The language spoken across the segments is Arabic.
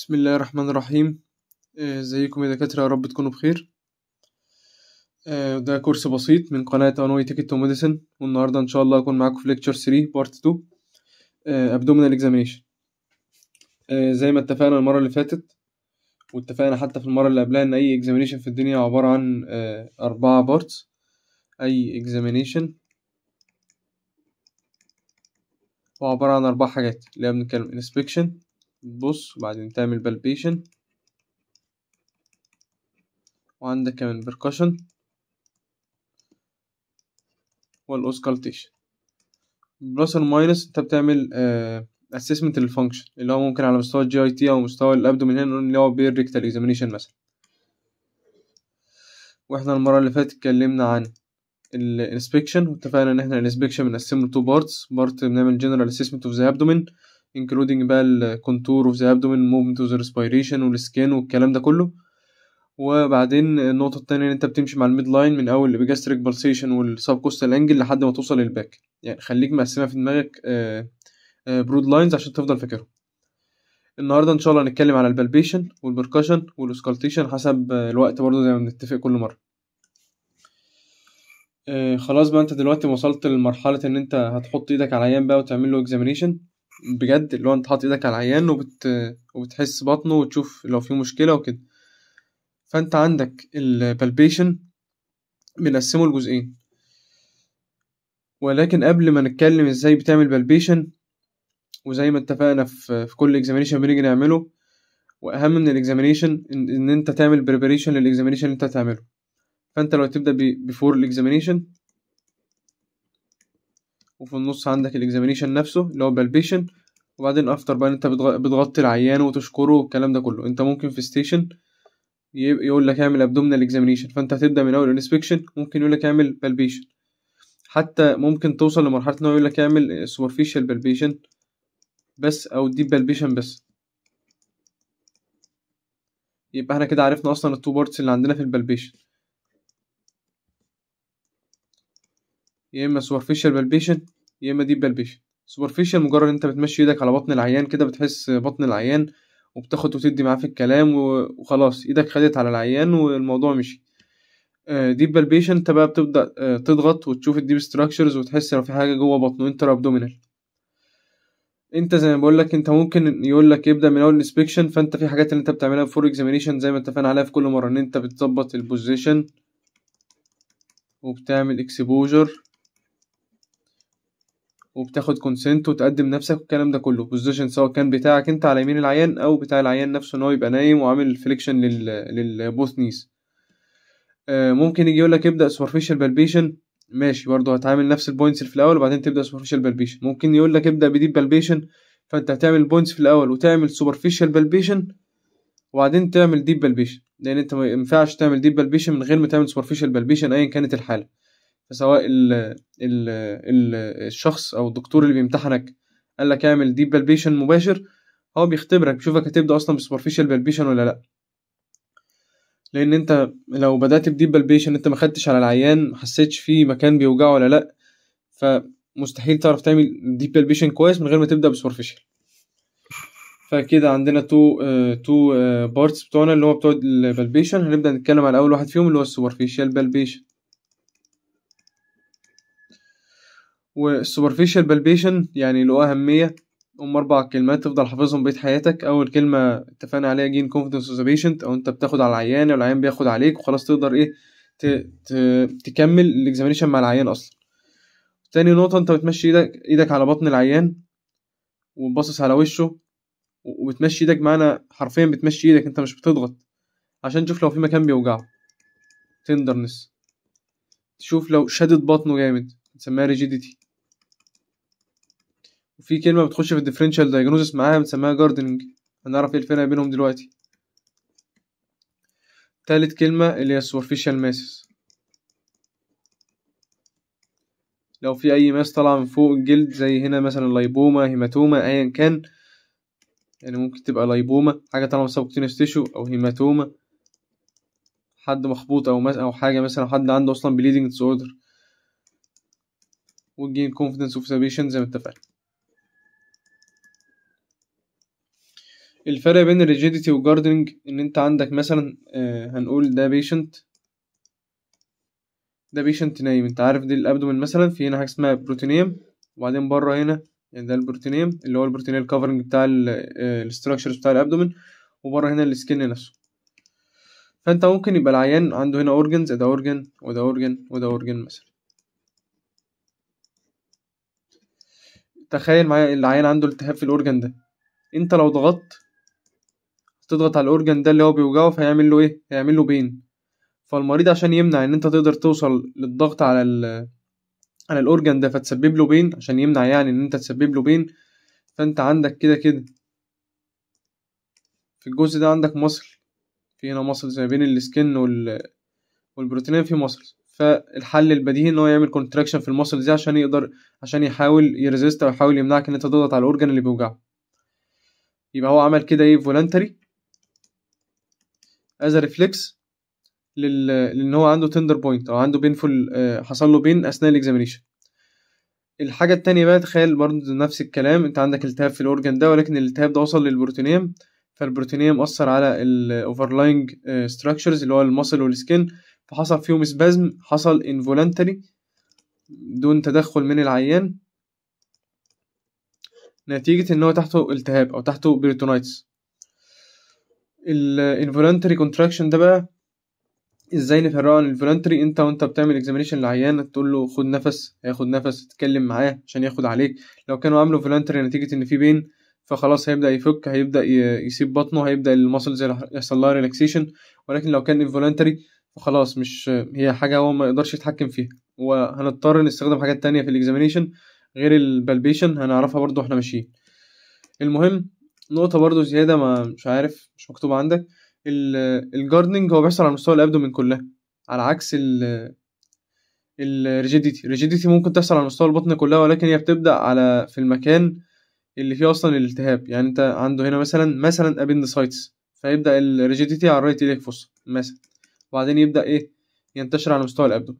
بسم الله الرحمن الرحيم ازيكم آه، يا دكاتره يا رب تكونوا بخير آه، ده كورس بسيط من قناه انوي تيكت تو ميديسن والنهارده ان شاء الله هكون معاكم في ليكتشر 3 بارت 2 ابدومينال اكزامينشن زي ما اتفقنا المره اللي فاتت واتفقنا حتى في المره اللي قبلها ان اي اكزامينشن في الدنيا عباره عن آه، اربعه بارتس اي اكزامينشن هو عباره عن اربع حاجات اللي هي بنتكلم انسبكشن بص وبعدين تعمل بالبيشن وعندك كمان بركشن والاوسكالتيشن بلس الماينس انت بتعمل اسسمنت آه، للفانكشن اللي هو ممكن على مستوى الجي اي تي او مستوى الابدو من هنا نقول اللي هو بير ريكتال اكزامينيشن مثلا واحنا المره اللي فاتت اتكلمنا عن الانسبكشن واتفقنا ان احنا الانسبكشن بنقسمه لتو بارتس بارت بنعمل جنرال اسسمنت اوف ذا ابدومين انكلودنج بقى الكونتور اوف ذا ابدومين موفمنت اوف والسكين والكلام ده كله وبعدين النقطة التانية إن أنت بتمشي مع الميد لاين من أول الإبيجاستريك بالسيشن والساب كوستال أنجل لحد ما توصل للباك يعني خليك مقسمها في دماغك برود آه، لاينز آه، عشان تفضل فاكرهم النهاردة إن شاء الله هنتكلم على البالبيشن والبركشن والاسكالتيشن حسب آه، الوقت برضه زي ما بنتفق كل مرة خلاص بقى أنت دلوقتي وصلت لمرحلة إن أنت هتحط إيدك على عيان بقى وتعمل له اكزامينيشن بجد اللي هو انت حاطط ايدك على العيان وبت... وبتحس بطنه وتشوف لو في مشكله وكده فانت عندك البالبيشن بنقسمه لجزئين ولكن قبل ما نتكلم ازاي بتعمل بالبيشن وزي ما اتفقنا في, في كل اكزامينشن بنيجي نعمله واهم من الاكزامينشن ان, ان انت تعمل بريبريشن للاكزامينشن اللي انت هتعمله فانت لو تبدا بفور الاكزامينشن وفي النص عندك الاكزامينيشن نفسه اللي هو بالبيشن وبعدين افتر بقى انت بتغطي العيان وتشكره والكلام ده كله انت ممكن في ستيشن يقول لك اعمل ابدومينال اكزامينيشن فانت هتبدا من اول انسبكشن ممكن يقول لك اعمل بالبيشن حتى ممكن توصل لمرحله ان هو يقول لك اعمل سوبرفيشال بالبيشن بس او ديب بالبيشن بس يبقى احنا كده عرفنا اصلا التو بارتس اللي عندنا في البالبيشن يا اما سوبرفيشال بالبيشن يا اما ديب بالبيشن سوبرفيشال مجرد انت بتمشي ايدك على بطن العيان كده بتحس بطن العيان وبتاخد وتدي معاه في الكلام وخلاص ايدك خدت على العيان والموضوع مشي ديب آه، بالبيشن انت بقى بتبدا آه، تضغط وتشوف الديب ستراكشرز وتحس لو في حاجه جوه بطنه انتر ابدومينال انت زي ما بقول لك انت ممكن يقول لك ابدا من اول انسبكشن فانت في حاجات اللي انت بتعملها فور اكزامينشن زي ما اتفقنا عليها في كل مره ان انت بتظبط البوزيشن وبتعمل اكسبوجر وبتاخد كونسنت وتقدم نفسك والكلام ده كله بوزيشن سواء كان بتاعك انت على يمين العيان او بتاع العيان نفسه ان هو يبقى نايم وعامل فليكشن لل للبوث نيز آه، ممكن يجي يقول لك ابدا سوبرفيشال بالبيشن ماشي برضه هتعامل نفس البوينتس في الاول وبعدين تبدا سوبرفيشال بالبيشن ممكن يقول لك ابدا بديب بالبيشن فانت هتعمل بوينتس في الاول وتعمل سوبرفيشال بالبيشن وبعدين تعمل ديب بالبيشن لان انت ما ينفعش تعمل ديب بالبيشن من غير ما تعمل سوبرفيشال بالبيشن ايا كانت الحاله فسواء ال الـ الـ الشخص او الدكتور اللي بيمتحنك قال لك اعمل ديب بالبيشن مباشر هو بيختبرك بيشوفك هتبدا اصلا بسوبرفيشال بالبيشن ولا لا لان انت لو بدات بديب بالبيشن انت ما خدتش على العيان ما حسيتش فيه مكان بيوجعه ولا لا فمستحيل تعرف تعمل ديب بالبيشن كويس من غير ما تبدا بسوبرفيشال فكده عندنا تو تو بارتس بتوعنا اللي هو بتوع البالبيشن هنبدا نتكلم على اول واحد فيهم اللي هو السوبرفيشال بالبيشن والسوبرفيشال بالبيشن يعني له أهمية هم أربع كلمات تفضل حافظهم بقية حياتك أول كلمة اتفقنا عليها جين كونفدنس اوف بيشنت أو أنت بتاخد على العيان والعيان بياخد عليك وخلاص تقدر إيه ت... ت... تكمل الاكزامينيشن مع العيان أصلا تاني نقطة أنت بتمشي إيدك إيدك على بطن العيان وباصص على وشه وبتمشي إيدك معانا حرفيا بتمشي إيدك أنت مش بتضغط عشان تشوف لو في مكان بيوجعه تندرنس تشوف لو شدد بطنه جامد بنسميها ريجيديتي وفي كلمه بتخش في الديفرنشال دايجنوزس معاها بنسميها جاردنج هنعرف ايه الفرق بينهم دلوقتي تالت كلمه اللي هي السورفيشال ماسس لو في اي ماس طالعه من فوق الجلد زي هنا مثلا لايبوما هيماتوما ايا كان يعني ممكن تبقى لايبوما حاجه طالعه من سبكتينس تيشو او هيماتوما حد مخبوط او مس او حاجه مثلا حد عنده اصلا بليدنج ديسوردر اوردر والجين كونفيدنس اوف ذا زي ما اتفقنا الفرق بين الريجيديتي والجاردنج ان انت عندك مثلا آه، هنقول ده بيشنت ده بيشنت نايم انت عارف دي الابدومين مثلا في هنا حاجه اسمها بروتينيم وبعدين بره هنا يعني ده البروتينيم اللي هو البروتينيم الكفرنج بتاع الاستراكشرز آه، بتاع الابدومين وبره هنا السكن نفسه فانت ممكن يبقى العيان عنده هنا اورجنز ده اورجن وده اورجن وده اورجن مثلا تخيل معايا العيان عنده التهاب في الاورجن ده انت لو ضغطت تضغط على الاورجن ده اللي هو بيوجعه فيعمل له ايه هيعمل له بين فالمريض عشان يمنع ان انت تقدر توصل للضغط على ال على الاورجن ده فتسبب له بين عشان يمنع يعني ان انت تسبب له بين فانت عندك كده كده في الجزء ده عندك مصل في هنا مصل زي بين السكن وال والبروتينين في مصل فالحل البديهي ان هو يعمل كونتراكشن في المصل دي عشان يقدر عشان يحاول يريزيست او يحاول يمنعك ان انت تضغط على الاورجن اللي بيوجعه يبقى هو عمل كده ايه فولنتري از ريفلكس لل... لان هو عنده تندر بوينت او عنده بينفول آه، حصل له بين اثناء الاكزامينيشن الحاجه التانية بقى تخيل برضه نفس الكلام انت عندك التهاب في الاورجن ده ولكن الالتهاب ده وصل للبروتينيوم فالبروتينيوم اثر على الاوفرلاينج آه، ستراكشرز اللي هو المصل والسكن فحصل فيهم سبازم حصل انفولنتري دون تدخل من العيان نتيجة إن هو تحته التهاب أو تحته بيرتونايتس الفولنتري كونتراكشن ده بقى ازاي نفرقه عن الفولنتري انت وانت بتعمل اكزامينشن لعيان تقول له خد نفس هياخد نفس تتكلم معاه عشان ياخد عليك لو كانوا عملوا فولنتري نتيجه ان في بين فخلاص هيبدا يفك هيبدا يسيب بطنه هيبدا المسلز يحصل لها ريلاكسيشن ولكن لو كان انفولنتري فخلاص مش هي حاجه هو ما يقدرش يتحكم فيها وهنضطر نستخدم حاجات تانية في الاكزامينشن غير البالبيشن هنعرفها برضو احنا ماشيين المهم نقطه برضو زياده ما مش عارف مش مكتوب عندك الجاردنينج هو بيحصل على مستوى الابدومين كلها على عكس ال الريجيديتي الريجيديتي ممكن تحصل على مستوى البطن كلها ولكن هي بتبدا على في المكان اللي فيه اصلا الالتهاب يعني انت عنده هنا مثلا مثلا ابندسايتس فيبدا الريجيديتي على الرايت ليك فوسط مثلا وبعدين يبدا ايه ينتشر على مستوى الابدو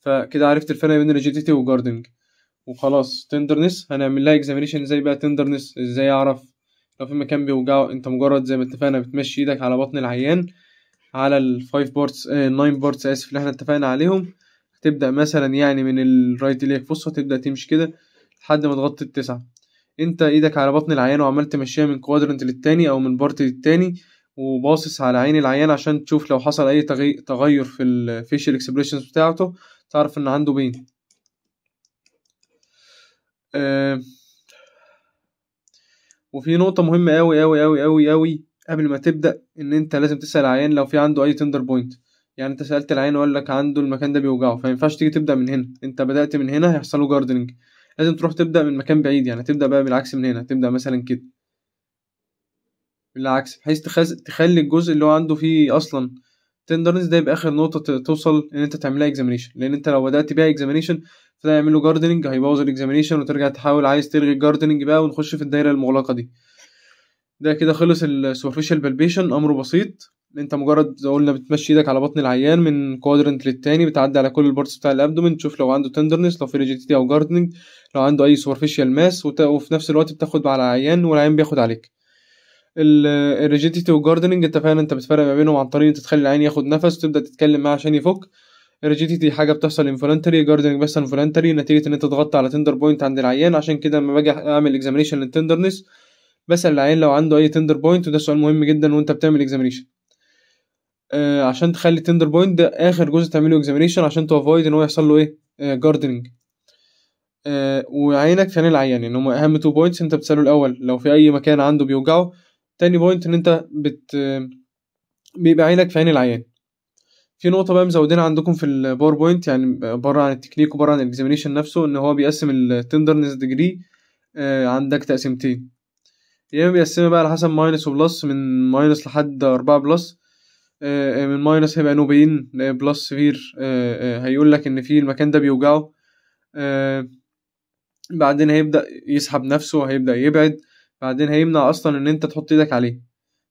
فكده عرفت الفرق بين الريجيديتي والجاردنج وخلاص تندرنس هنعمل لها اكزامينيشن ازاي بقى تندرنس ازاي اعرف لو في مكان بيوجعه انت مجرد زي ما اتفقنا بتمشي ايدك على بطن العيان على الفايف بورتس ناين بارتس اسف اللي احنا اتفقنا عليهم هتبدا مثلا يعني من الرايت ليك بص هتبدا تمشي كده لحد ما تغطي التسعه انت ايدك على بطن العيان وعمال تمشيها من كوادرنت للتاني او من بارت للتاني وباصص على عين العيان عشان تشوف لو حصل اي تغير في الفيشل اكسبريشنز بتاعته تعرف ان عنده بين آه وفي نقطه مهمه قوي قوي قوي قوي قوي قبل ما تبدا ان انت لازم تسال العيان لو في عنده اي تندر بوينت يعني انت سالت العيان وقال لك عنده المكان ده بيوجعه فما ينفعش تيجي تبدا من هنا انت بدات من هنا هيحصل له جاردنج لازم تروح تبدا من مكان بعيد يعني تبدا بقى بالعكس من هنا تبدا مثلا كده بالعكس بحيث تخز... تخلي الجزء اللي هو عنده فيه اصلا تندرنس ده يبقى اخر نقطه توصل ان انت تعملها اكزامينشن لان انت لو بدات بيها اكزامينشن فده يعمل له جاردننج هيبوظ الاكزامينشن وترجع تحاول عايز تلغي الجاردننج بقى ونخش في الدايره المغلقه دي ده كده خلص السوبرفيشال بالبيشن امره بسيط انت مجرد زي قلنا بتمشي ايدك على بطن العيان من كوادرنت للتاني بتعدي على كل البارتس بتاع الابدومن تشوف لو عنده تندرنس لو في ريجيتيدي او جاردنينج لو عنده اي سوبرفيشال ماس وفي نفس الوقت بتاخد على العيان والعيان بياخد عليك الريجيديتي والجاردنينج انت فعلا انت بتفرق ما بينهم عن طريق انت تخلي العين ياخد نفس وتبدا تتكلم معاه عشان يفك الريجيديتي حاجه بتحصل انفولنتري جاردنينج بس انفولنتري نتيجه ان انت ضغطت على تندر بوينت عند العيان عشان كده لما باجي اعمل اكزامينشن للتندرنس بسال العيان لو عنده اي تندر بوينت وده سؤال مهم جدا وانت بتعمل اكزامينشن آه عشان تخلي تندر بوينت ده اخر جزء تعمله اكزامينشن عشان توافويد ان هو يحصل له ايه آه جاردننج آه وعينك في عين العيان يعني هم اهم تو بوينتس انت بتساله الاول لو في اي مكان عنده بيوجعه تاني بوينت ان انت بت بيبقى عينك في عين العيان في نقطه بقى مزودينها عندكم في الباوربوينت يعني بره عن التكنيك وبره عن الاكزامينشن نفسه ان هو بيقسم التندرنس ديجري آه، عندك تقسيمتين يا اما بيقسمها بقى على حسب ماينس وبلس من ماينس لحد أربعة بلس آه، آه، من ماينس هيبقى نوبين بلس فير هيقول لك ان في المكان ده بيوجعه بعدين هيبدا يسحب نفسه هيبدا يبعد بعدين هيمنع اصلا ان انت تحط ايدك عليه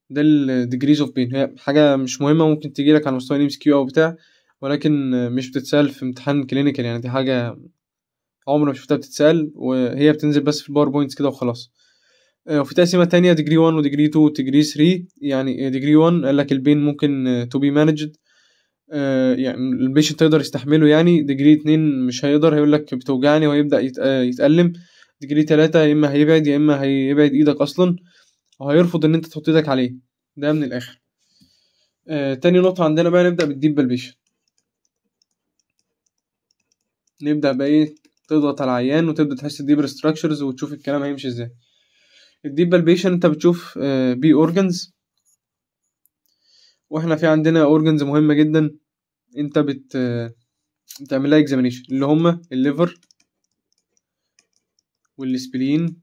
ده degrees of pain هي حاجه مش مهمه ممكن تجيلك على مستوى الام كيو او بتاع ولكن مش بتتسال في امتحان كلينيكال يعني دي حاجه عمري ما شفتها بتتسال وهي بتنزل بس في الباوربوينت كده وخلاص آه، وفي تقسيمة تانية degree 1 degree 2 degree 3 يعني آه، degree 1 قالك البين ممكن تو بي مانجد يعني البيشنت تقدر يستحمله يعني degree 2 مش هيقدر هيقولك بتوجعني وهيبدأ آه، يتألم ديجري تلاتة يا اما هيبعد يا اما هيبعد ايدك اصلا وهيرفض ان انت تحط ايدك عليه ده من الاخر آه تاني نقطة عندنا بقى نبدأ بالديب بالبيشن نبدأ بقى ايه تضغط على العيان وتبدأ تحس الديب ريستراكشرز وتشوف الكلام هيمشي ازاي الديب بالبيشن انت بتشوف آه بي اورجنز واحنا في عندنا اورجنز مهمة جدا انت بت آه بتعمل لها اكزامينيشن اللي هما الليفر والسبلين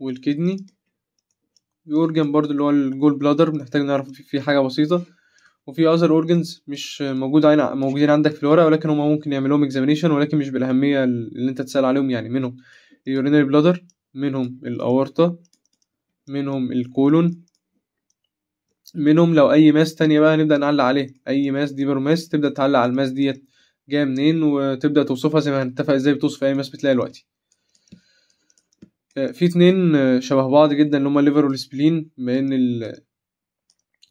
والكدني يورجن برضو اللي هو الجول بلادر بنحتاج نعرف فيه حاجة بسيطة وفي اذر اورجنز مش موجود عين موجودين عندك في الورقه ولكن هما ممكن يعملوهم اكزامينيشن ولكن مش بالاهميه اللي انت تسال عليهم يعني منهم اليورينري بلادر منهم الاورطه منهم الكولون منهم لو اي ماس تانية بقى نبدا نعلق عليه اي ماس دي ماس تبدا تعلق على الماس ديت جايه منين وتبدا توصفها زي ما هنتفق ازاي بتوصف اي ماس بتلاقي دلوقتي آه، في اتنين آه، شبه بعض جدا اللي هما ليفر والسبلين بما ان ال...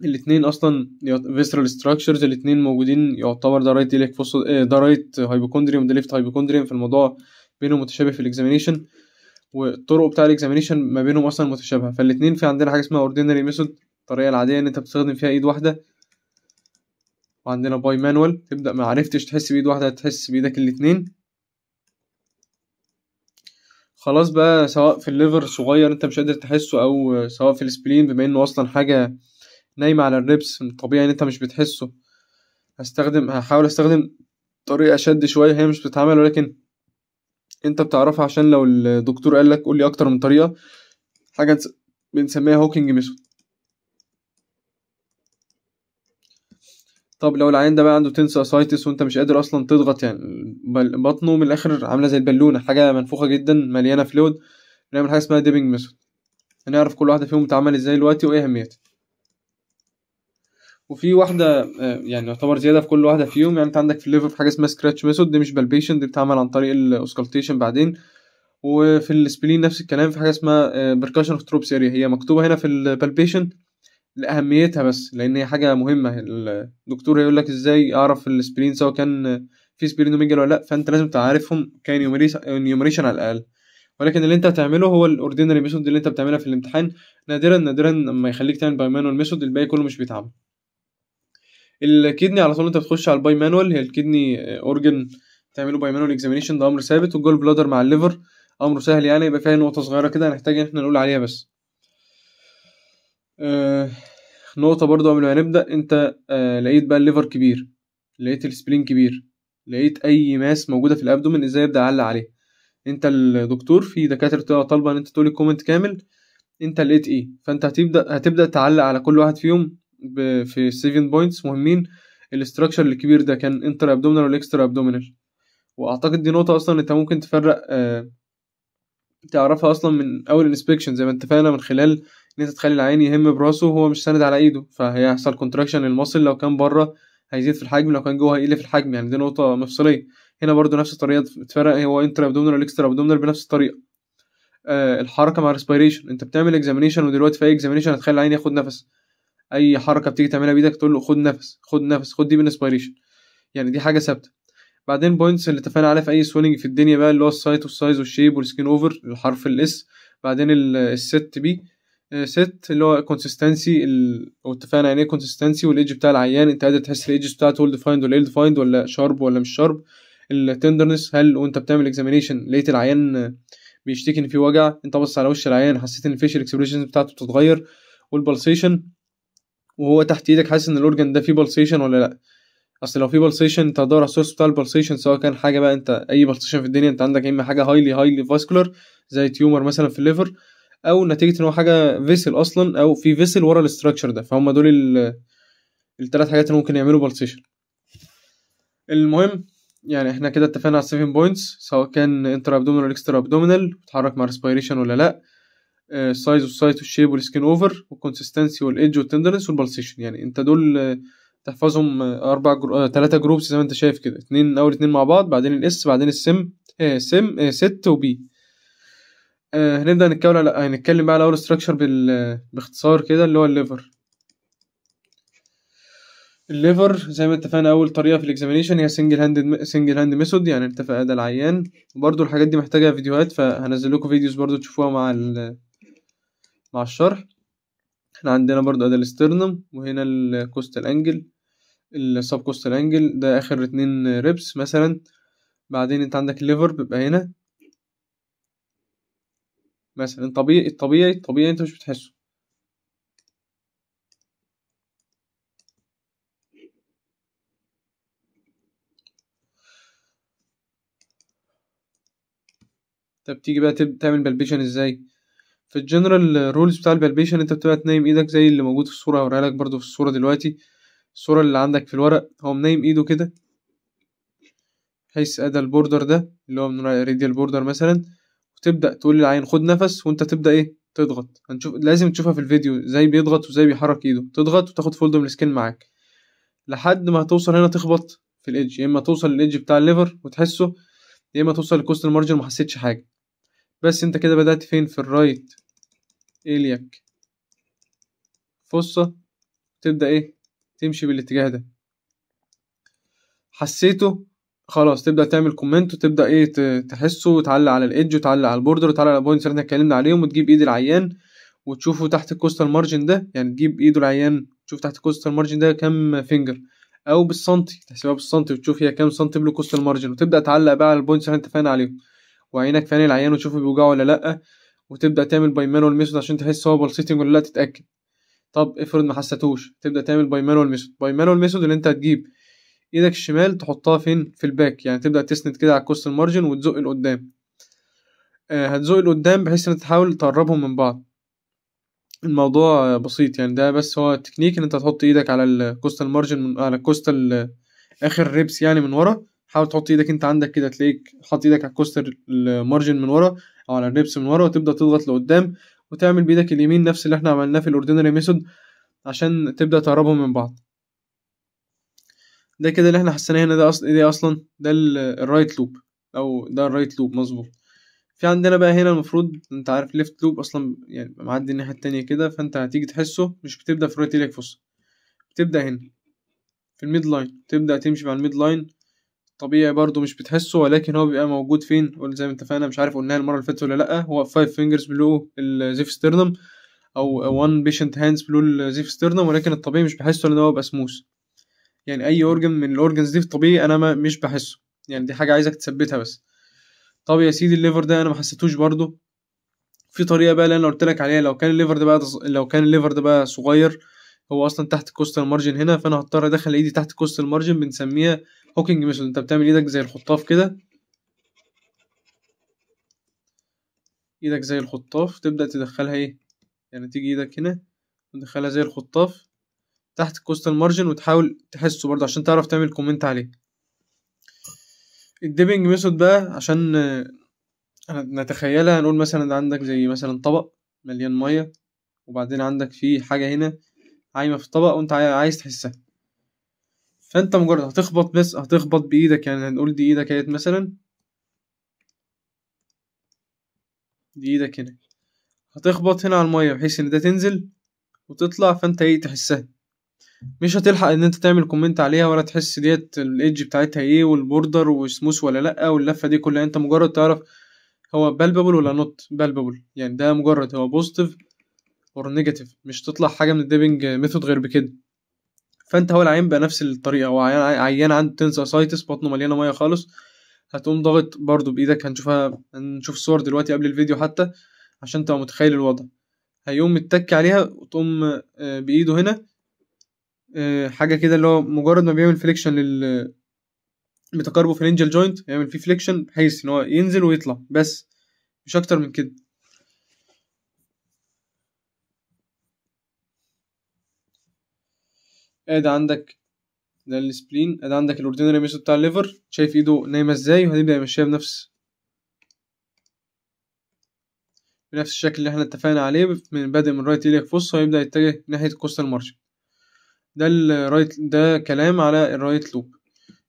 الاتنين اصلا فيسترال ستراكشرز الاتنين موجودين يعتبر ده رايت ليك فص... ده رايت هايبوكوندريوم ده ليفت هايبوكوندريوم في الموضوع بينهم متشابه في الاكزامينشن والطرق بتاع الاكزامينشن ما بينهم اصلا متشابهه فالاتنين في عندنا حاجه اسمها اوردينري ميثود الطريقه العاديه ان انت بتستخدم فيها ايد واحده وعندنا باي مانوال تبدا ما عرفتش تحس بايد واحده تحس بايدك الاتنين خلاص بقى سواء في الليفر صغير انت مش قادر تحسه او سواء في السبلين بما انه اصلا حاجه نايمه على الريبس طبيعي ان انت مش بتحسه هستخدم هحاول استخدم طريقه شد شويه هي مش بتتعمل ولكن انت بتعرفها عشان لو الدكتور قال لك قول لي اكتر من طريقه حاجه بنسميها هوكينج ميثود طب لو العين ده بقى عنده تنس اسايتس وانت مش قادر اصلا تضغط يعني بطنه من الاخر عامله زي البالونه حاجه منفوخه جدا مليانه فلود بنعمل حاجه اسمها ديبنج ميثود هنعرف كل واحده فيهم بتتعمل ازاي دلوقتي وايه اهميتها وفي واحده آه، يعني يعتبر زياده في كل واحده فيهم يعني انت عندك في الليفر حاجه اسمها سكراتش ميثود دي مش بالبيشن دي بتتعمل عن طريق الاوسكالتيشن بعدين وفي السبلين نفس الكلام في حاجه اسمها بركاشن اوف تروبس اريا هي مكتوبه هنا في البالبيشن لاهميتها بس لان هي حاجه مهمه الدكتور هيقول لك ازاي اعرف السبرين سواء كان في سبرين وميجل ولا لا فانت لازم تعرفهم كنيومريشن على الاقل ولكن اللي انت هتعمله هو الاوردينري ميثود اللي انت بتعملها في الامتحان نادرا نادرا لما يخليك تعمل باي مانوال ميثود الباقي كله مش بيتعمل الكدني على طول انت بتخش على الباي مانوال هي الكدني اورجن تعمله باي مانوال اكزامينشن ده امر ثابت والجول بلادر مع الليفر امره سهل يعني يبقى فيها نقطه صغيره كده هنحتاج ان احنا نقول عليها بس آه نقطة برضو قبل ما نبدأ أنت آه لقيت بقى الليفر كبير لقيت السبرين كبير لقيت أي ماس موجودة في الأبدومين إزاي أبدأ أعلق عليه أنت الدكتور في دكاترة طالبة إن أنت تقولي كومنت كامل أنت لقيت إيه فأنت هتبدأ هتبدأ تعلق على كل واحد فيهم في سيفين بوينتس مهمين الاستراكشر الكبير ده كان انتر ابدومينال ولا اكسترا ابدومينال واعتقد دي نقطه اصلا انت ممكن تفرق آه تعرفها اصلا من اول انسبكشن زي ما اتفقنا من خلال ان انت تخلي العين يهم براسه وهو مش ساند على ايده فهيحصل كونتراكشن للمصل لو كان بره هيزيد في الحجم لو كان جوه هيقل في الحجم يعني دي نقطه مفصليه هنا برده نفس الطريقه اتفرق هو انتر ابدومينال والاكسترا ابدومينال بنفس الطريقه آه الحركه مع الريسبيريشن انت بتعمل اكزامينشن ودلوقتي في اي اكزامينشن هتخلي العين ياخد نفس اي حركه بتيجي تعملها بايدك تقول له خد نفس خد نفس خد دي بالانسبيريشن يعني دي حاجه ثابته بعدين بوينتس اللي اتفقنا عليها في اي سويلنج في الدنيا بقى اللي هو السايت والسايز والشيب والسكين اوفر الحرف الاس بعدين الست بي آه، ست اللي هو كونسستنسي او اتفقنا يعني ايه كونسستنسي والايدج بتاع العيان انت قادر تحس الايدج بتاعته اول ديفايند ولا ايلد ولا شارب ولا مش شارب التندرنس هل وانت بتعمل اكزامينيشن لقيت العيان بيشتكي ان في وجع انت بص على وش العيان حسيت ان الفيشل اكسبريشنز بتاعته بتتغير والبلسيشن وهو تحت ايدك حاسس ان الاورجن ده فيه بلسيشن ولا لا اصل لو في بلسيشن انت هتدور على السورس بتاع البلسيشن سواء كان حاجه بقى انت اي بلسيشن في الدنيا انت عندك يا اما حاجه هايلي هايلي فاسكولار زي تيومر مثلا في الليفر او نتيجه ان هو حاجه فيسل اصلا او في فيسل ورا الاستراكشر ده فهم دول الثلاث حاجات اللي ممكن يعملوا بالسيشن المهم يعني احنا كده اتفقنا على 7 بوينتس سواء كان انتر ابدومينال ولا اكسترا ابدومينال بيتحرك مع ريسبيريشن ولا لا السايز والسايت والشيب والسكين اوفر والكونسستنسي والايدج والتندرنس والبالسيشن يعني انت دول آه، تحفظهم آه، اربع جرو... ثلاثه جروبس زي ما انت شايف كده اتنين اول اتنين مع بعض بعدين الاس بعدين السم سم ست وبي آه هنبدا نتكلم على هنتكلم آه، بقى على اول ستراكشر بال... آه، باختصار كده اللي هو الليفر الليفر زي ما اتفقنا اول طريقه في الاكزامينشن هي سنجل هاند سنجل هاند ميثود يعني اتفق ده العيان وبرده الحاجات دي محتاجه فيديوهات فهنزل لكم فيديوز برده تشوفوها مع ال... مع الشرح احنا عندنا برده اداء الاسترنم وهنا الكوستال انجل السب كوستال انجل ده اخر اتنين ريبس مثلا بعدين انت عندك الليفر بيبقى هنا مثلا طبيعي الطبيعي الطبيعي انت مش بتحسه طب تيجي بقى تعمل بالبيشن ازاي في الجنرال رولز بتاع البالبيشن انت بتبقى تنايم ايدك زي اللي موجود في الصوره هوريها لك برضو في الصوره دلوقتي الصوره اللي عندك في الورق هو منايم ايده كده بحيث ادى البوردر ده اللي هو من راديال بوردر مثلا وتبدا تقول للعين خد نفس وانت تبدا ايه تضغط هنشوف لازم تشوفها في الفيديو ازاي بيضغط وازاي بيحرك ايده تضغط وتاخد فولد من السكين معاك لحد ما توصل هنا تخبط في الايدج يا اما توصل للايدج بتاع الليفر وتحسه يا اما توصل للكوست مارجن ومحسيتش حاجه بس انت كده بدات فين في الرايت ايليك فصه تبدا ايه تمشي بالاتجاه ده حسيته خلاص تبدا تعمل كومنت وتبدا ايه تحسه وتعلق على الايدج وتعلق على البوردر وتعلق على البوينتس اللي احنا اتكلمنا عليهم وتجيب ايد العيان وتشوفه تحت الكوستال مارجن ده يعني تجيب ايده العيان تشوف تحت الكوستال مارجن ده كام فينجر او بالسنتي تحسبها بالسنتي وتشوف هي كام سنتي بلو كوستال مارجن وتبدا تعلق بقى على البوينتس اللي انت فاهم عليهم وعينك في عين العيان وتشوفه بيوجعه ولا لا وتبدا تعمل باي مانوال ميثود عشان تحس هو بلسيتنج ولا لا تتاكد طب افرض ما حسيتوش تبدا تعمل باي مانوال ميثود باي مانوال ميثود اللي انت هتجيب ايدك الشمال تحطها فين في الباك يعني تبدا تسند كده على الكوست المارجن وتزق لقدام آه هتزق لقدام بحيث ان تحاول تقربهم من بعض الموضوع بسيط يعني ده بس هو تكنيك ان انت تحط ايدك على الكوست المارجن من على الكوست آه، اخر ريبس يعني من ورا حاول تحط ايدك انت عندك كده تلاقيك حاطط ايدك على الكوست المارجن من ورا او على الريبس من ورا وتبدا تضغط لقدام وتعمل بايدك اليمين نفس اللي احنا عملناه في الاوردينري ميثود عشان تبدا تقربهم من بعض ده كده اللي احنا حسيناه هنا ده اصلا ده اصلا ده الرايت لوب او ده الرايت لوب مظبوط في عندنا بقى هنا المفروض انت عارف ليفت لوب اصلا يعني معدي الناحيه التانية كده فانت هتيجي تحسه مش بتبدا في رايت ايدك فص بتبدا هنا في الميد لاين تبدا تمشي مع الميد لاين طبيعي برضو مش بتحسه ولكن هو بيبقى موجود فين زي ما اتفقنا مش عارف قلناها المره اللي فاتت ولا لا هو 5 فينجرز بلو الزيف ستيرنم او 1 بيشنت هاندز بلو الزيف ستيرنم ولكن الطبيعي مش بحسه لان هو بيبقى سموث يعني اي اورجن من الاورجنز دي في الطبيعي انا ما مش بحسه يعني دي حاجه عايزك تثبتها بس طب يا سيدي الليفر ده انا ما حسيتوش برضه في طريقه بقى اللي انا قلت لك عليها لو كان الليفر ده بقى لو كان الليفر ده بقى صغير هو اصلا تحت كوست المارجن هنا فانا هضطر ادخل ايدي تحت كوست المارجن بنسميها هوكينج ميثود انت بتعمل ايدك زي الخطاف كده ايدك زي الخطاف تبدا تدخلها ايه يعني تيجي ايدك هنا تدخلها زي الخطاف تحت الكوست المارجن وتحاول تحسه برضه عشان تعرف تعمل كومنت عليه الديبنج ميثود بقى عشان آه، نتخيلها نقول مثلا عندك زي مثلا طبق مليان ميه وبعدين عندك فيه حاجه هنا عايمه في الطبق وانت عايز تحسها فانت مجرد هتخبط بس هتخبط بايدك يعني هنقول دي ايدك اهي مثلا دي ايدك هنا هتخبط هنا على الميه بحيث ان ده تنزل وتطلع فانت ايه تحسها مش هتلحق ان انت تعمل كومنت عليها ولا تحس ديت الايدج بتاعتها ايه والبوردر وسموث ولا لا واللفه دي كلها انت مجرد تعرف هو بالبابل ولا نوت بالبابل يعني ده مجرد هو بوزيتيف اور نيجاتيف مش تطلع حاجه من الديبنج ميثود غير بكده فانت هو العين بنفس الطريقه هو عيان عنده تنسى سايتس بطنه مليانه ميه خالص هتقوم ضاغط برضو بايدك هنشوفها هنشوف الصور دلوقتي قبل الفيديو حتى عشان تبقى متخيل الوضع هيقوم متك عليها وتقوم آه، بايده هنا آه، حاجه كده اللي هو مجرد ما بيعمل فليكشن لل بتقاربه في الانجل جوينت يعمل فيه فليكشن بحيث ان هو ينزل ويطلع بس مش اكتر من كده ادي آه، عندك ده السبلين ادي آه، عندك الاوردينري ميثود بتاع الليفر شايف ايده نايمه ازاي وهنبدا يمشيها بنفس بنفس الشكل اللي احنا اتفقنا عليه من بادئ من رايت ايليك فص وهيبدا يتجه ناحيه الكوستال مارشن ده الرايت ده كلام على الرايت لوب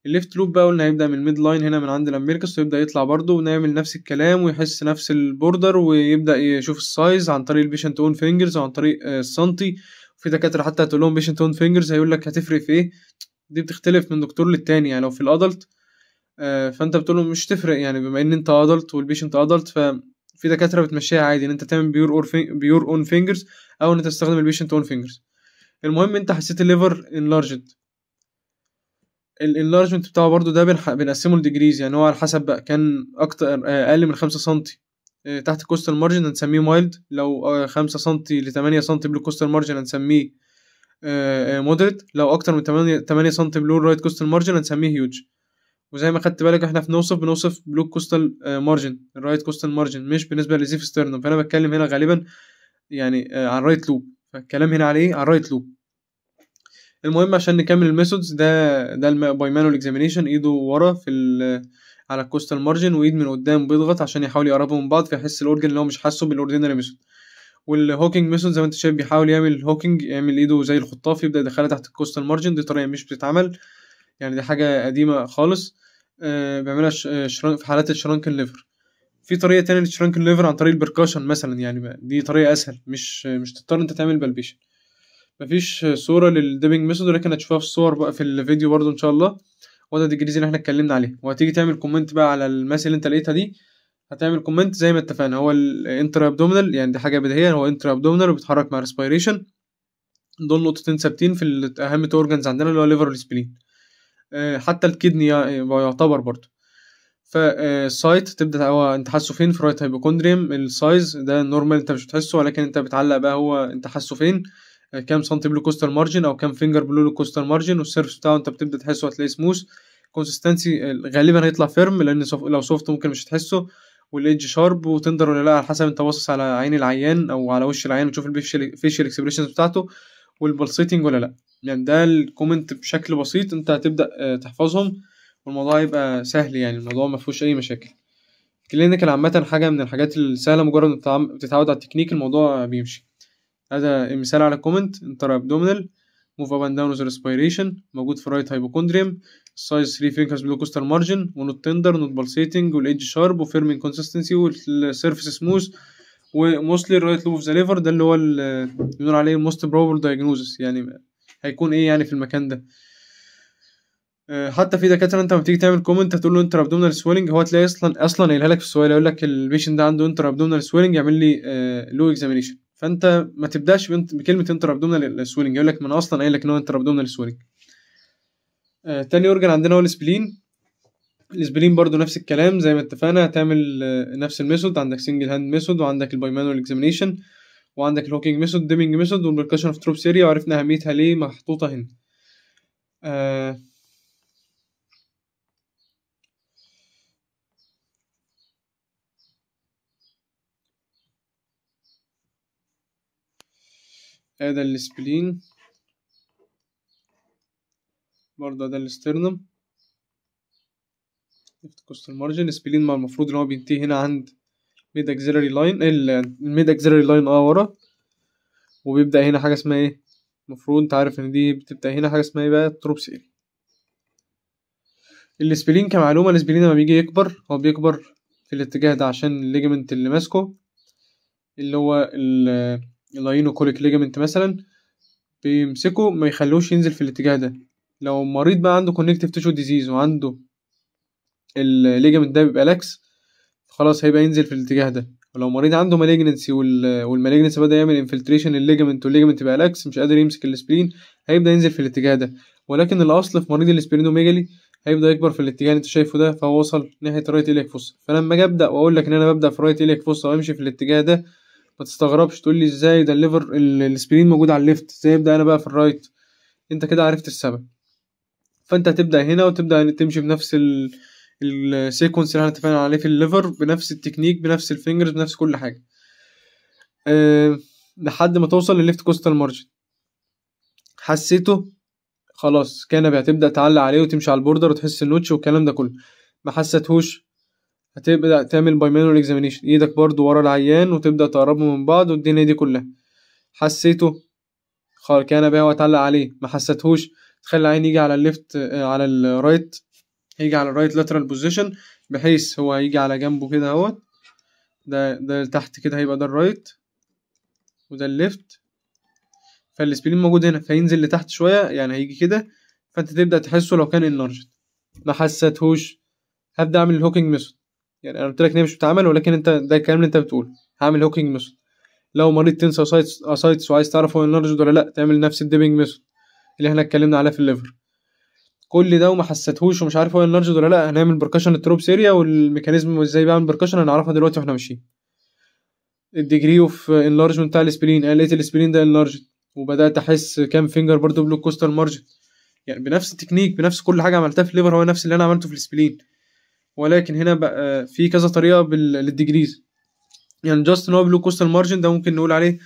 الليفت لوب بقى قلنا هيبدا من الميد لاين هنا من عند الامريكاس ويبدا يطلع برده ونعمل نفس الكلام ويحس نفس البوردر ويبدا يشوف السايز عن طريق البيشنت اون فينجرز عن طريق السنتي آه، في دكاتره حتى هتقول لهم بيشنت اون فينجرز هيقول لك هتفرق في ايه دي بتختلف من دكتور للتاني يعني لو في الادلت آه، فانت بتقول له مش تفرق يعني بما ان انت ادلت والبيشنت ادلت ففي دكاتره بتمشيها عادي ان انت تعمل بيور اور بيور اون فينجرز او ان انت تستخدم البيشنت اون فينجرز المهم انت حسيت الليفر انلارجد الانلارجمنت بتاعه برضو ده بنقسمه لديجريز يعني هو على حسب بقى كان اكتر آه، اقل من خمسة سنتي آه، تحت الكوستال مارجن هنسميه مايلد لو آه، خمسة سنتي لتمانية سنتي بلو كوستال مارجن هنسميه مودريت لو اكتر من تمانية 8 سنتي بلو رايت كوستال مارجن هنسميه هيوج وزي ما خدت بالك احنا في بنوصف بنوصف بلو كوستال مارجن الرايت كوستال مارجن مش بالنسبه لزيف ستيرنم فانا بتكلم هنا غالبا يعني عن رايت لوب فالكلام هنا عليه الرايت لوب المهم عشان نكمل الميثودز ده ده مانوال اكزامينشن ايده ورا في على الكوستال مارجن وايد من قدام بيضغط عشان يحاول يقربهم من بعض فيحس الاورجن اللي هو مش حاسه بالاوردينري ميثود والهوكينج ميثود زي ما انت شايف بيحاول يعمل هوكينج يعمل ايده زي الخطاف يبدا يدخلها تحت الكوستال مارجن دي طريقه مش بتتعمل يعني دي حاجه قديمه خالص آه بيعملها آه، في حالات الشرانك الليفر في طريقه تانية لشرانك الليفر عن طريق البركاشن مثلا يعني دي طريقه اسهل مش مش تضطر انت تعمل بالبيشن مفيش صوره للديبنج ميثود لكن هتشوفها في الصور بقى في الفيديو برده ان شاء الله وده الانجليزي اللي احنا اتكلمنا عليه وهتيجي تعمل كومنت بقى على الماس اللي انت لقيتها دي هتعمل كومنت زي ما اتفقنا هو الانترا ابدومينال يعني دي حاجه بديهيه هو انترا ابدومينال وبيتحرك مع ريسبيريشن دول نقطتين ثابتين في اهم تورجنز عندنا اللي هو ليفر والسبلين آه، حتى الكدني يعتبر برضه فالسايت آه، تبدا هو انت حاسه فين في رايت هايبوكوندريم السايز ده نورمال انت مش بتحسه ولكن انت بتعلق بقى هو انت حاسه فين آه، كام سنتي بلو كوستال مارجن او كام فينجر بلو كوستال مارجن والسيرفس بتاعه انت بتبدا تحسه هتلاقيه سموث كونسستنسي آه، غالبا هيطلع فيرم لان لو سوفت ممكن مش تحسه والايدج شارب وتندر ولا لا على حسب انت باصص على عين العيان او على وش العيان وتشوف الفيشيال اكسبريشنز بتاعته والبلسيتنج ولا لا يعني ده الكومنت بشكل بسيط انت هتبدا تحفظهم والموضوع يبقى سهل يعني الموضوع ما فيهوش اي مشاكل الكلينيكال عامه حاجه من الحاجات السهله مجرد بتتعود على التكنيك الموضوع بيمشي هذا مثال على كومنت انتر ابدومينال موف اب اند داون ريسبيريشن موجود في رايت هايبوكوندريم سايز 3 فينكرز بلو مارجن ونوت تندر نوت بالسيتنج والايدج شارب وفيرمين كونسستنسي والسيرفيس سموث وموستلي الرايت لوب اوف ذا ليفر ده اللي هو اللي بنقول عليه موست بروبل دايجنوزس يعني هيكون ايه يعني في المكان ده آه، حتى في دكاتره انت لما بتيجي تعمل كومنت هتقول له انتر ابدومينال سويلنج هو تلاقي اصلا اصلا قايلها لك في السؤال يقول لك البيشن ده عنده انتر ابدومينال سويلنج يعمل لي لو آه، اكزامينيشن فانت ما تبداش بكلمه انتر ابدومينال سويلنج يقول لك ما انا اصلا قايل لك ان هو انتر ابدومينال سويلنج تاني اورجن عندنا هو السبلين الاسبلين برضو نفس الكلام زي ما اتفقنا هتعمل آه، نفس الميثود عندك سنجل هاند ميثود وعندك الباي مانوال اكزامينيشن وعندك الهوكينج ميثود ديمينج ميثود والبركشن اوف تروب سيريا وعرفنا اهميتها ليه محطوطه هنا آه ده السبلين برضه ده الاسترنم ليفت كوست المارجن السبلين ما المفروض ان هو بينتهي هنا عند ميد اكزيلري لاين الميد اكزيلري لاين اه ورا وبيبدا هنا حاجه اسمها ايه المفروض انت عارف ان دي بتبدا هنا حاجه اسمها ايه بقى تروبس ايه السبلين كمعلومه السبلين لما بيجي يكبر هو بيكبر في الاتجاه ده عشان الليجمنت اللي ماسكه اللي هو اللاينو كوليك ليجامنت مثلا بيمسكه ما يخلوش ينزل في الاتجاه ده لو مريض بقى عنده كونكتيف تيشو ديزيز وعنده الليجامنت ده بيبقى لاكس خلاص هيبقى ينزل في الاتجاه ده ولو مريض عنده مالجنسي والمالجنس بدا يعمل انفلتريشن الليجامنت والليجامنت بقى لاكس مش قادر يمسك السبرين هيبدا ينزل في الاتجاه ده ولكن الاصل في مريض الاسبرينوميجالي هيبدا يكبر في الاتجاه اللي انت شايفه ده فهو وصل ناحيه الرايت اليك فوس فلما اجي ابدا واقول لك ان انا ببدا في الرايت اليك فوس وامشي في الاتجاه ده ما تستغربش تقول لي ازاي ده الليفر السبرين موجود على الليفت ازاي ابدا انا بقى في الرايت انت كده عرفت السبب فانت هتبدا هنا وتبدا تمشي بنفس السيكونس اللي احنا اتفقنا عليه في الليفر بنفس التكنيك بنفس الفينجرز بنفس كل حاجه أه لحد ما توصل للليفت كوستال مارجن حسيته خلاص كنبي هتبدا تعلق عليه وتمشي على البوردر وتحس النوتش والكلام ده كله ما حسيتهوش هتبدا تعمل بايمانوال اكزامينيشن ايدك برضو ورا العيان وتبدا تقربه من بعض والدنيا دي كلها حسيته خلاص كان بقى واتعلق عليه ما حسيتهوش تخلي العين يجي على الليفت على الرايت يجي على الرايت لاترال بوزيشن بحيث هو هيجي على جنبه كده اهوت ده ده تحت كده هيبقى ده الرايت وده الليفت فالسبلين موجود هنا فينزل لتحت شويه يعني هيجي كده فانت تبدا تحسه لو كان انرجت ما حسيتهوش هبدا اعمل الهوكينج ميثود يعني انا قلت لك ان هي مش بتتعمل ولكن انت ده الكلام اللي انت بتقوله هعمل هوكينج ميثود لو مريض تنسى سايتس اسايتس آه وعايز تعرف هو انرجد ولا لا تعمل نفس الديبنج ميثود اللي احنا اتكلمنا عليه في الليفر كل ده وما حسيتهوش ومش عارف هو انرجد ولا لا هنعمل بركشن التروب سيريا والميكانيزم وازاي بيعمل بركشن هنعرفها دلوقتي واحنا ماشيين الديجري اوف انلارجمنت بتاع السبرين آه لقيت السبرين ده انلارجد وبدات احس كام فينجر برضو بلوك كوستر مارجن يعني بنفس التكنيك بنفس كل حاجه عملتها في الليفر هو نفس اللي انا عملته في السبلين ولكن هنا بقى آه، في كذا طريقه للديجريز يعني جاست ان هو بلو كوستال مارجن ده ممكن نقول عليه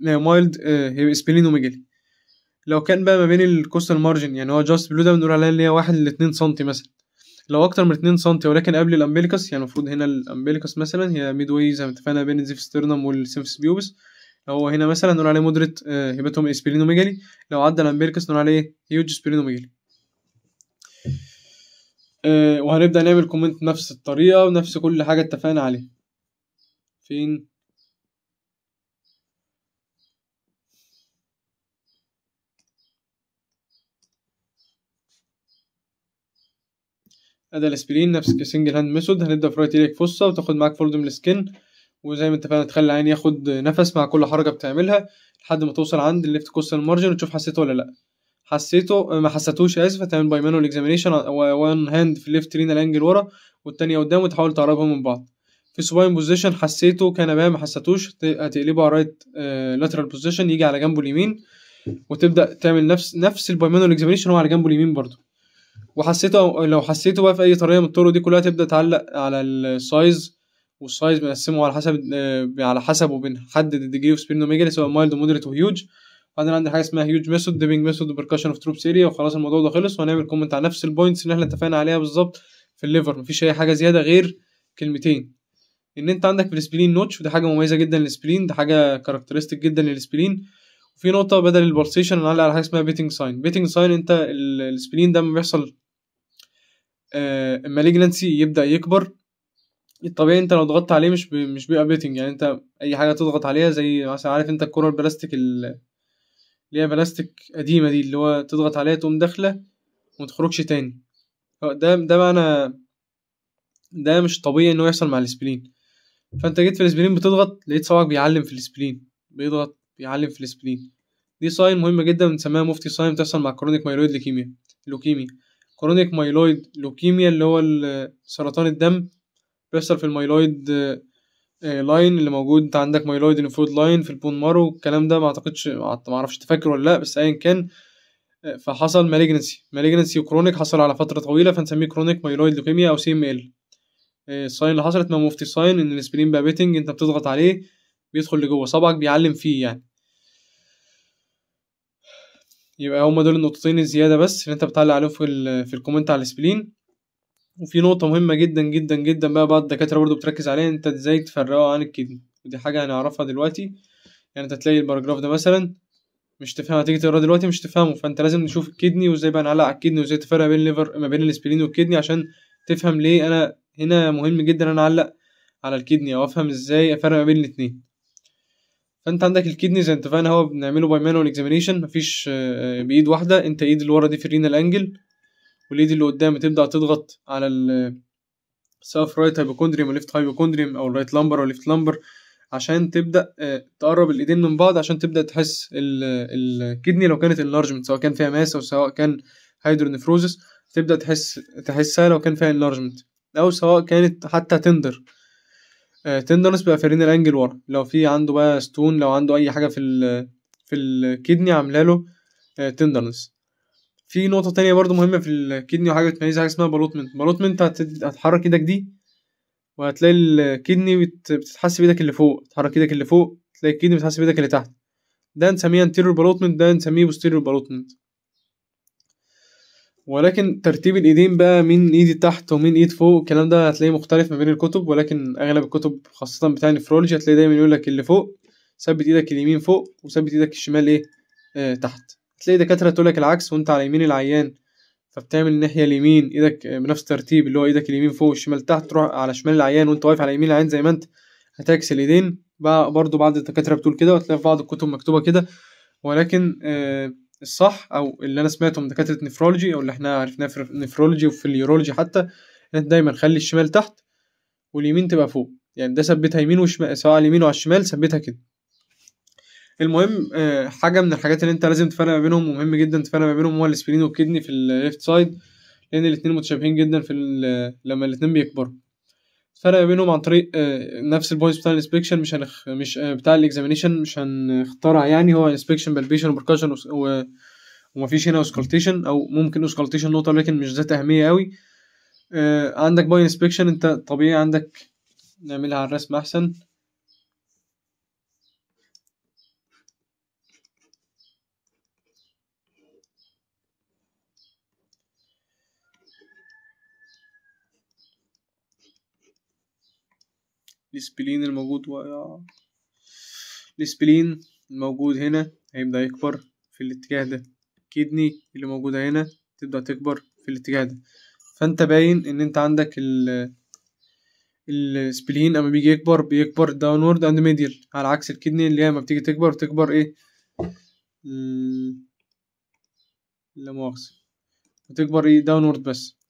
مايلد هيبقى سبلين وميجلي لو كان بقى ما بين الكوستال مارجن يعني هو جاست بلو ده بنقول عليه اللي هي واحد لاتنين سنتي مثلا لو اكتر من اتنين سنتي ولكن قبل الامبيليكس يعني المفروض هنا الامبيليكس مثلا هي ميد واي زي ما اتفقنا بين الزيف ستيرنم والسيمفس بيوبس هو هنا مثلا نقول عليه مودريت هيباتوم اسبلينوميجالي لو عدى الامبيليكس نقول عليه هيوج اسبلينوميجالي آه، وهنبدأ نعمل كومنت نفس الطريقة ونفس كل حاجة اتفقنا عليها فين ادي الاسبرين نفس سنجل هاند ميثود هنبدا في رايت ايديك فصه وتاخد معاك فولد من السكن وزي ما اتفقنا تخلي العين ياخد نفس مع كل حركه بتعملها لحد ما توصل عند الليفت كوستال مارجن وتشوف حسيت ولا لا حسيته ما حسيتوش اسف هتعمل باي مانوال اكزامينشن وان هاند في الليفت لينا الانجل ورا والتانية قدام وتحاول تقربهم من بعض في سباين بوزيشن حسيته كان بقى ما حسيتوش هتقلبه على رايت لاترال بوزيشن يجي على جنبه اليمين وتبدا تعمل نفس نفس مانوال اكزامينشن هو على جنبه اليمين برضه وحسيته لو حسيته بقى في اي طريقه من الطرق دي كلها تبدا تعلق على السايز والسايز بنقسمه على حسب آه، على حسب وبنحدد الديجري اوف سبيرنوميجالي سواء مايلد ومودريت وهيوج بعدين عندي حاجه اسمها هيوج ميثود ديبنج ميثود بيركشن اوف تروب سيريا وخلاص الموضوع ده خلص وهنعمل كومنت على نفس البوينتس اللي احنا اتفقنا عليها بالظبط في الليفر مفيش اي حاجه زياده غير كلمتين ان انت عندك في السبلين نوتش ودي حاجه مميزه جدا للسبلين دي حاجه كاركترستيك جدا للسبلين وفي نقطه بدل البالسيشن هنعلق على حاجه اسمها بيتنج ساين بيتنج ساين انت السبلين ده لما بيحصل المالجنسي آه، يبدا يكبر الطبيعي انت لو ضغطت عليه مش بي مش بيبقى بيتنج يعني انت اي حاجه تضغط عليها زي مثلا عارف انت الكره البلاستيك اللي هي بلاستيك قديمه دي اللي هو تضغط عليها تقوم داخله ومتخرجش تاني ده ده معنى ده مش طبيعي انه يحصل مع الاسبلين فانت جيت في الاسبلين بتضغط لقيت صبعك بيعلم في الاسبلين بيضغط بيعلم في الاسبلين دي ساين مهمه جدا بنسميها مفتي ساين بتحصل مع كرونيك مايلويد ليكيميا لوكيميا كرونيك مايلويد لوكيميا اللي هو سرطان الدم بيحصل في المايلويد لاين آه، اللي موجود انت عندك مايلويد المفروض لاين في البون مارو الكلام ده ما اعتقدش ما اعرفش تفكر ولا لا بس ايا كان آه، فحصل مالجنسي مالجنسي وكرونيك حصل على فتره طويله فنسميه كرونيك مايلويد لوكيميا او سي ام ال الساين اللي حصلت ما مفتي ساين ان الاسبرين بقى بيتنج انت بتضغط عليه بيدخل لجوه صبعك بيعلم فيه يعني يبقى هما دول النقطتين الزياده بس اللي انت بتعلق عليهم في في الكومنت على السبلين وفي نقطه مهمه جدا جدا جدا بقى بعض الدكاتره برضو بتركز عليها انت ازاي تفرقه عن الكدني ودي حاجه هنعرفها دلوقتي يعني انت تلاقي الباراجراف ده مثلا مش تفهمه تيجي تقراه دلوقتي مش تفهمه فانت لازم نشوف الكدني وازاي بقى نعلق على الكدني وازاي تفرق بين الليفر ما بين الاسبرين والكدني عشان تفهم ليه انا هنا مهم جدا انا اعلق على الكدني او افهم ازاي افرق ما بين الاتنين فانت عندك الكدني زي ما فاهم هو بنعمله باي مانوال اكزامينشن مفيش آه، بايد واحده انت ايد اللي ورا دي في الرينال انجل والايد اللي قدام تبدا تضغط على السلف رايت هايبوكوندريم وليفت هايبوكوندريم او الرايت لامبر او الليفت لامبر عشان تبدا آه، تقرب الايدين من بعض عشان تبدا تحس الكدني لو كانت انلارجمنت سواء كان فيها ماس او سواء كان هيدرونيفروزس تبدا تحس تحسها لو كان فيها انلارجمنت او سواء كانت حتى تندر تندرنس آه، بقى فرين الانجل ورا لو في عنده بقى ستون لو عنده اي حاجه في ال في الكدني عامله له تندرنس آه، في نقطه تانية برضو مهمه في الكدني وحاجه بتميزها حاجه اسمها بلوتمنت بلوتمنت هتحرك ايدك دي وهتلاقي الكدني بتتحس بايدك اللي فوق تحرك ايدك اللي فوق تلاقي الكدني بتتحس بايدك اللي تحت ده نسميه انتيرور بلوتمنت ده نسميه بوستيرور بلوتمنت ولكن ترتيب الايدين بقى مين ايد تحت ومين ايد فوق الكلام ده هتلاقيه مختلف ما بين الكتب ولكن اغلب الكتب خاصه بتاع النفرولوجي هتلاقي دايما يقول لك اللي فوق ثبت ايدك اليمين فوق وثبت ايدك الشمال ايه آه تحت تلاقي دكاترة تقولك العكس وانت على يمين العيان فبتعمل الناحية اليمين ايدك بنفس الترتيب اللي هو ايدك اليمين فوق والشمال تحت تروح على شمال العيان وانت واقف على يمين العيان زي ما انت هتعكس الايدين بقى برضه بعض الدكاترة بتقول كده وتلاقي في بعض الكتب مكتوبة كده ولكن آه الصح او اللي انا سمعته من دكاترة نفرولوجي او اللي احنا عرفناه في النفرولوجي وفي اليورولوجي حتى ان انت دايما خلي الشمال تحت واليمين تبقى فوق يعني ده ثبتها يمين وشمال سواء على اليمين وعلى الشمال ثبتها كده المهم آه، حاجه من الحاجات اللي انت لازم تفرق ما بينهم ومهم جدا تفرق ما بينهم هو السبرين والكدني في الليفت سايد لان الاثنين متشابهين جدا في لما الاثنين بيكبروا الفرق ما بينهم عن طريق آه، نفس البوينتس بتاع الانسبكشن مش هنخ... مش آه، بتاع الاكزامينيشن مش هنخترع يعني هو انسبكشن بالبيشن وبركشن و... ومفيش هنا اسكالتيشن او ممكن اسكالتيشن نقطه لكن مش ذات اهميه قوي عندك باي انسبكشن انت طبيعي عندك نعملها على الرسم احسن السبلين الموجود و... آه. السبلين الموجود هنا هيبدأ يكبر في الاتجاه ده الكدني اللي موجودة هنا تبدأ تكبر في الاتجاه ده فانت باين ان انت عندك ال السبلين اما بيجي يكبر بيكبر داونورد اند ميديال على عكس الكدني اللي هي اما بتيجي تكبر تكبر ايه لا مؤاخذة بتكبر ايه داونورد بس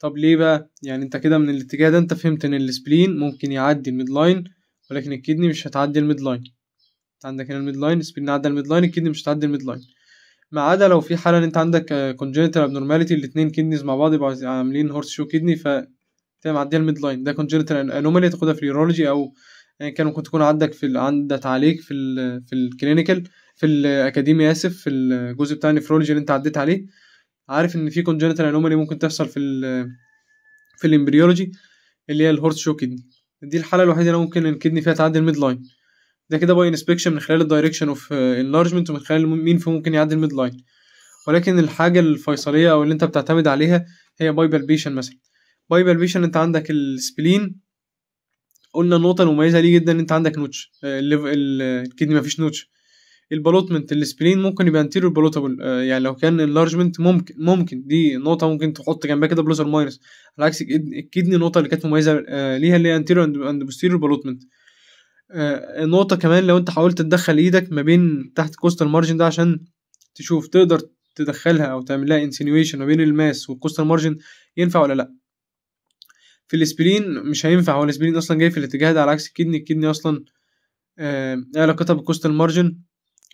طب ليه بقى يعني انت كده من الاتجاه ده انت فهمت ان السبلين ممكن يعدي الميد لاين ولكن الكدني مش هتعدي الميد لاين انت عندك هنا الميد لاين السبلين عدى الميد لاين الكدني مش هتعدي الميد لاين ما عدا لو في حاله ان انت عندك كونجنتال ابنورماليتي الاثنين كدنيز مع بعض يبقوا عاملين هورس شو كدني ف معديه الميد لاين ده كونجنتال انومالي تاخدها في اليورولوجي او يعني كان ممكن تكون عندك في عندك عليك في الـ في الكلينيكال في الاكاديمي اسف في الجزء بتاع النفرولوجي اللي انت عديت عليه عارف ان في congenital anomaly ممكن تحصل في ال في الامبريولوجي اللي هي الهورت شو كدني دي الحاله الوحيده اللي ممكن الكدني فيها تعدي الميد لاين ده كده باي انسبكشن من خلال الدايركشن اوف انلارجمنت ومن خلال مين في ممكن يعدي الميد لاين ولكن الحاجه الفيصليه او اللي انت بتعتمد عليها هي باي بالبيشن مثلا باي بالبيشن انت عندك السبلين قلنا النقطه المميزه ليه جدا ان انت عندك نوتش آه، الكدني مفيش نوتش البلوتمنت السبلين ممكن يبقى انتيريور آه، بلوتابل يعني لو كان انلارجمنت ممكن ممكن دي نقطه ممكن تحط جنبها كده بلس اور ماينس على عكس الكدني النقطه اللي كانت مميزه آه، ليها اللي هي انتيريور اند بوستيريور بلوتمنت النقطه كمان لو انت حاولت تدخل ايدك ما بين تحت كوست مارجن ده عشان تشوف تقدر تدخلها او تعمل لها انسينويشن ما بين الماس والكوست مارجن ينفع ولا لا في الاسبرين مش هينفع هو الاسبرين اصلا جاي في الاتجاه ده على عكس الكدني الكدني اصلا آه، علاقتها بالكوست مارجن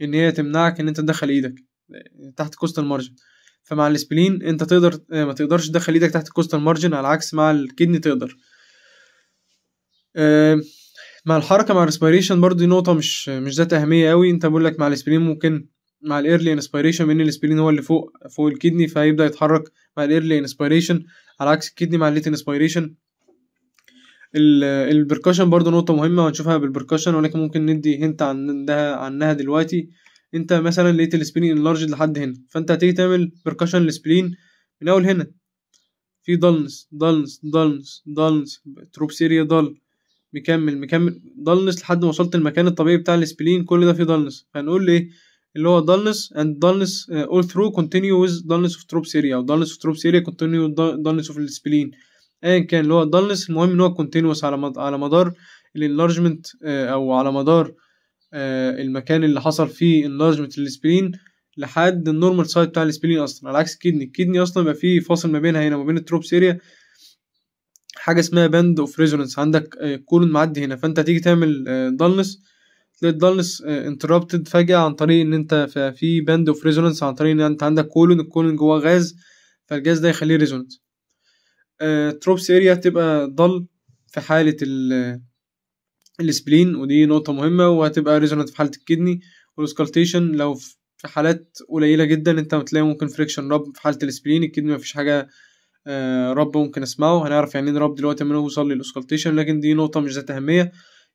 ان هي تمنعك ان انت تدخل ايدك تحت كوست المارجن فمع الاسبلين انت تقدر آه، ما تقدرش تدخل ايدك تحت كوست المارجن على عكس مع الكدني تقدر مع الحركه مع الريسبيريشن برضو دي نقطه مش مش ذات اهميه قوي انت بقول لك مع الاسبرين ممكن مع الايرلي انسبيريشن بان الاسبرين هو اللي فوق فوق الكدني فهيبدا يتحرك مع الايرلي انسبيريشن على عكس الكدني مع الليت انسبيريشن البركاشن برضو نقطة مهمة هنشوفها بالبركاشن ولكن ممكن ندي هنت عنها عنها دلوقتي انت مثلا لقيت السبلين انلارجد لحد هنا فانت هتيجي تعمل بركاشن للسبلين من اول هنا في ضلنس ضلنس ضلنس ضلنس تروب سيريا ضل مكمل مكمل ضلنس لحد ما وصلت المكان الطبيعي بتاع السبلين كل ده في ضلنس فهنقول ايه اللي هو ضلنس اند ضلنس اول ثرو كونتينيو ويز ضلنس اوف تروب سيريا او ضلنس اوف تروب سيريا كونتينيو ضلنس اوف السبلين ايا كان اللي هو الدلنس المهم ان هو كونتينوس على مد... على مدار الانلارجمنت آه، او على مدار آه، المكان اللي حصل فيه انلارجمنت للسبلين لحد النورمال سايد بتاع السبلين اصلا على عكس الكدني الكدني اصلا بيبقى فيه فاصل ما بينها هنا ما بين التروبس اريا حاجه اسمها باند اوف ريزونانس عندك آه، كولون معدي هنا فانت هتيجي تعمل دلنس تلاقي الدلنس انتربتد فجاه عن طريق ان انت في باند اوف ريزونانس عن طريق ان انت عندك كولون الكولون جواه غاز فالجاز ده يخليه ريزونانس آه، تروبس اريا تبقى ضل في حالة السبلين ودي نقطة مهمة وهتبقى ريزونانت في حالة الكدني والاسكالتيشن لو في حالات قليلة جدا انت هتلاقي ممكن فريكشن رب في حالة السبلين الكدني مفيش حاجة آه، رب ممكن اسمعه هنعرف يعني ايه رب دلوقتي لما نوصل للاسكالتيشن لكن دي نقطة مش ذات أهمية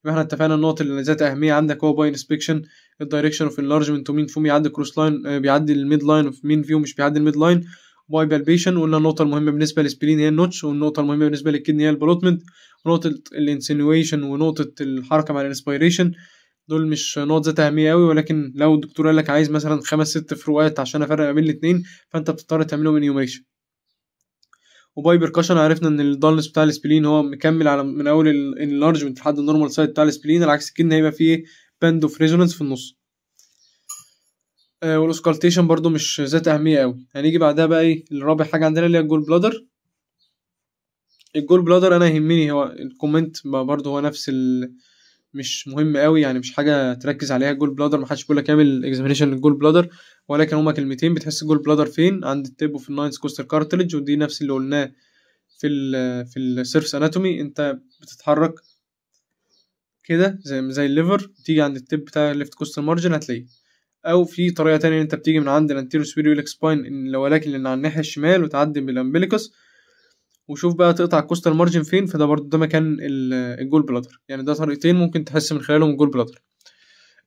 يبقى احنا اتفقنا النقط اللي ذات أهمية عندك هو باي انسبكشن الدايركشن اوف انلارجمنت ومين فيهم يعدي كروس لاين بيعدي الميد لاين ومين فيهم مش بيعدي الميد لاين باي بالبيشن قلنا النقطه المهمه بالنسبه للسبلين هي النوتش والنقطه المهمه بالنسبه للكدني هي البلوتمنت ونقطه الانسينويشن ونقطه الحركه مع الانسبيريشن دول مش نقط ذات اهميه قوي ولكن لو الدكتور قال لك عايز مثلا خمس ست فروقات عشان افرق بين الاثنين فانت بتضطر تعملهم انيوميشن وباي بيركشن عرفنا ان الدالنس بتاع السبلين هو مكمل على من اول الانلارجمنت لحد النورمال سايد بتاع السبلين على عكس الكدني هيبقى فيه باند اوف ريزونانس في النص آه، والاسكالتيشن برضو مش ذات اهميه قوي هنيجي بعدها بقى ايه الرابع حاجه عندنا اللي هي الجول بلادر الجول بلادر انا يهمني هو الكومنت برضه هو نفس ال... مش مهم قوي يعني مش حاجه تركز عليها الجول بلادر محدش بيقول لك اعمل اكزامينشن للجول بلادر ولكن هما كلمتين بتحس الجول بلادر فين عند التيب وفي الناينس كوستر كارتلج ودي نفس اللي قلناه في الـ في السيرفس اناتومي انت بتتحرك كده زي زي الليفر تيجي عند التيب بتاع الليفت كوستر مارجن هتلاقيه او في طريقه تانية انت بتيجي من عند الانتيرو سبيريولك سباين ولكن اللي على الناحيه الشمال وتعدي بالامبليكس وشوف بقى تقطع الكوستال مارجن فين فده برضه ده مكان الجول بلادر يعني ده طريقتين ممكن تحس من خلالهم الجول بلادر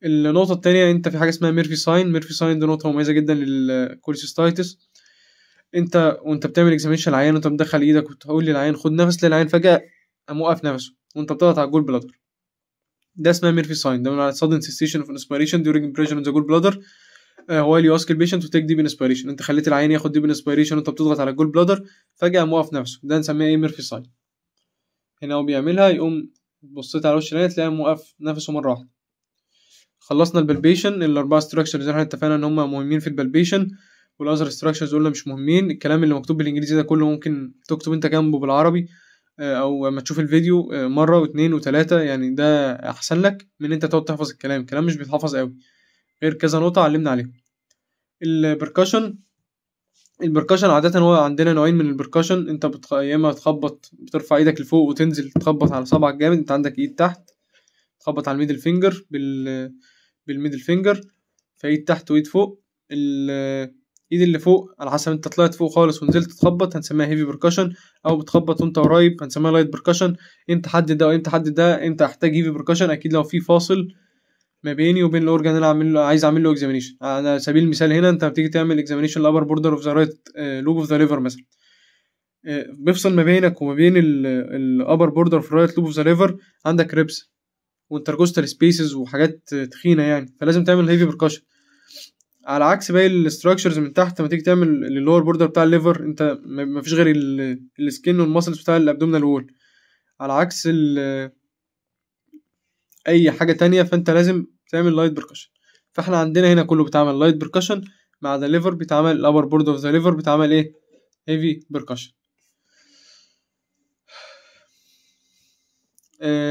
النقطه التانية انت في حاجه اسمها ميرفي ساين ميرفي ساين دي نقطه مميزه جدا للكوليسيستايتس انت وانت بتعمل اكزامينشن العيان وانت مدخل ايدك وتقول للعيان خد نفس للعيان فجاه قام وقف نفسه وانت بتضغط على الجول بلادر ده اسمها ميرفي ساين ده من sudden cessation of inspiration during impression on the gall bladder uh, while you ask the patient to take deep inspiration انت خليت العيان ياخد deep inspiration وانت بتضغط على الجول بلادر فجأة موقف نفسه ده نسميه ايه ميرفي ساين هنا هو بيعملها يقوم بصيت على وش العيان تلاقيه موقف نفسه مرة واحدة خلصنا البلبيشن الأربعة ستراكشرز اللي احنا اتفقنا إن هما مهمين في البلبيشن والأذر ستراكشرز قلنا مش مهمين الكلام اللي مكتوب بالإنجليزي ده كله ممكن تكتب أنت جنبه بالعربي آه، او لما تشوف الفيديو آه، مره واثنين وثلاثه يعني ده احسن لك من انت تقعد تحفظ الكلام الكلام مش بيتحفظ قوي غير كذا نقطه علمنا عليهم البركاشن البركاشن عادة هو عندنا نوعين من البركاشن انت بتخ... يا اما تخبط بترفع ايدك لفوق وتنزل تخبط على صبعك جامد انت عندك ايد تحت تخبط على الميدل فينجر بال بالميدل فينجر فايد تحت وايد فوق ال... ايد اللي فوق على حسب انت طلعت فوق خالص ونزلت تخبط هنسميها هيفي بركشن او بتخبط وانت قريب هنسميها لايت بركشن امتى حدد ده وامتى حدد ده امتى هحتاج هيفي بركشن اكيد لو في فاصل ما بيني وبين الاورجان اللي عامل له عايز اعمل له اكزامينيشن على سبيل المثال هنا انت بتيجي تعمل اكزامينيشن لابر بوردر اوف ذا رايت لوب اوف ذا ليفر مثلا آه، بيفصل ما بينك وما بين الابر بوردر في رايت لوب اوف ذا ليفر عندك ريبس وانترجوستال سبيسز وحاجات تخينه يعني فلازم تعمل هيفي بركشن على عكس باقي الاستراكشرز من تحت لما تيجي تعمل اللور بوردر بتاع الليفر انت مفيش غير السكن والماسلز بتاع الابدومينال وول على عكس اي حاجه تانية فانت لازم تعمل لايت بركشن فاحنا عندنا هنا كله بيتعمل لايت بركشن مع ذا ليفر بيتعمل الابر بورد اوف ذا ليفر بيتعمل ايه هيفي بركشن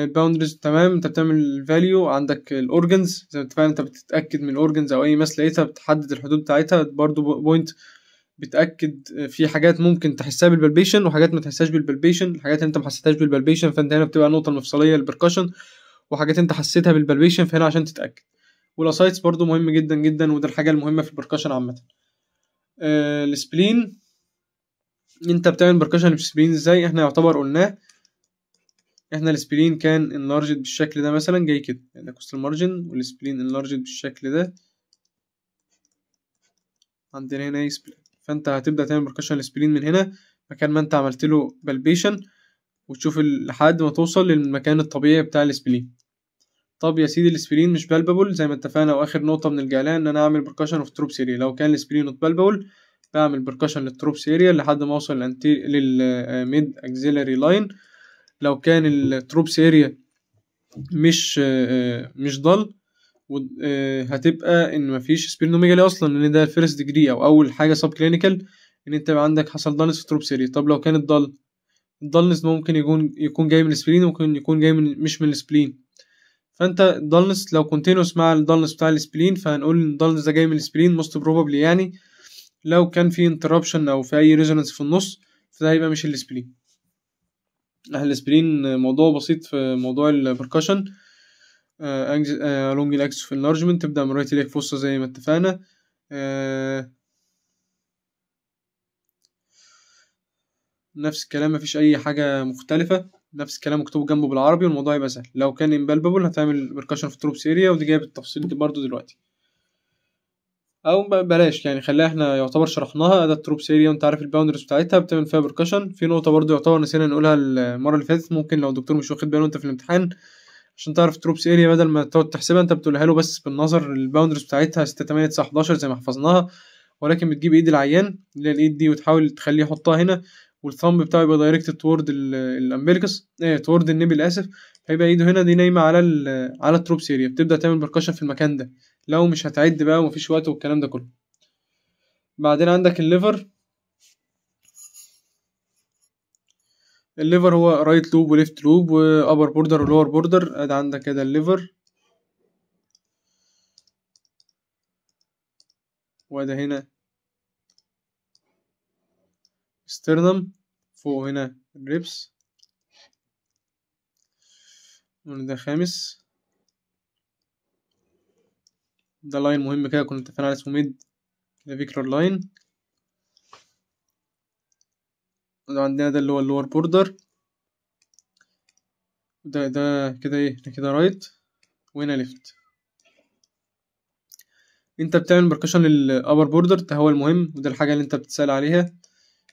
باوندريز آه، تمام انت بتعمل فاليو عندك الاورجنز زي ما انت انت بتتاكد من الاورجنز او اي ماس لقيتها بتحدد الحدود بتاعتها برضو بوينت بتاكد آه، في حاجات ممكن تحسها بالبلبيشن وحاجات ما تحسهاش بالبلبيشن الحاجات اللي انت ما حسيتهاش بالبلبيشن فانت هنا بتبقى النقطه المفصليه للبركشن وحاجات انت حسيتها بالبلبيشن فهنا عشان تتاكد والاسايتس برضو مهم جدا جدا وده الحاجه المهمه في البركشن عامه آه، السبلين انت بتعمل بركشن السبلين ازاي احنا يعتبر قلناه احنا السبلين كان انلارجد بالشكل ده مثلا جاي كده يعني كوستال مارجن والسبلين انلارجد بالشكل ده عندنا هنا سبلين ايه فانت هتبدا تعمل بركشن السبلين من هنا مكان ما انت عملت له بالبيشن وتشوف لحد ما توصل للمكان الطبيعي بتاع السبلين طب يا سيدي السبلين مش بالبابل زي ما اتفقنا واخر نقطه بنلجا لها ان انا اعمل بركشن اوف تروب اريا لو كان السبلين نوت بالبابل بعمل بركشن للتروب اريا لحد ما اوصل للميد اكزيلري لاين لو كان التروبس اريا مش آه، مش ضل آه، هتبقى ان مفيش سبيرنوميجالي اصلا ان ده فيرست ديجري او اول حاجه سب كلينيكال ان انت يبقى عندك حصل ضلس في تروبس اريا طب لو كان الضل الضلنس ممكن يكون يكون جاي من السبلين وممكن يكون جاي من مش من السبلين فانت الضلنس لو كونتينوس مع الضلنس بتاع السبلين فهنقول ان الضلنس ده جاي من السبلين موست بروبابلي يعني لو كان في انتربشن او في اي ريزونانس في النص فده هيبقى مش السبلين اهل الاسبرين موضوع بسيط في موضوع البركشن الونج الاكس في of تبدأ من رايت ليك فوسه زي ما اتفقنا آه، نفس الكلام مفيش أي حاجة مختلفة نفس الكلام مكتوب جنبه بالعربي والموضوع يبقى سهل لو كان امبالبابل هتعمل بركشن في تروبس اريا ودي جايب التفصيل دي برضو دلوقتي او بلاش يعني خليها احنا يعتبر شرحناها ده التروب سيريا وانت عارف الباوندرز بتاعتها بتعمل فيها بركشن في نقطه برضو يعتبر نسينا نقولها المره اللي فاتت ممكن لو الدكتور مش واخد باله انت في الامتحان عشان تعرف تروبس اريا بدل ما تقعد تحسبها انت بتقولها له بس بالنظر الباوندرز بتاعتها 6 8 9 11 زي ما حفظناها ولكن بتجيب ايد العيان اللي هي الايد دي وتحاول تخليه يحطها هنا والثمب بتاعه يبقى دايركتد تورد الامبليكس ايه تورد النبل اسف هيبقى ايده هنا دي نايمه على ال على التروب سيريا بتبدا تعمل بركشن في المكان ده لو مش هتعد بقى ومفيش وقت والكلام ده كله بعدين عندك الليفر الليفر هو رايت لوب وليفت لوب وابر بوردر ولور بوردر ادي عندك كده الليفر وده هنا اكسترنم فوق هنا ريبس قلنا ده خامس ده لاين مهم كده كنا اتفقنا على اسمه ميد ده فيكرور لاين وده عندنا ده اللي هو اللور بوردر ده ده كده ايه ده كده رايت وهنا ليفت انت بتعمل بركشن للابر بوردر ده هو المهم وده الحاجه اللي انت بتسال عليها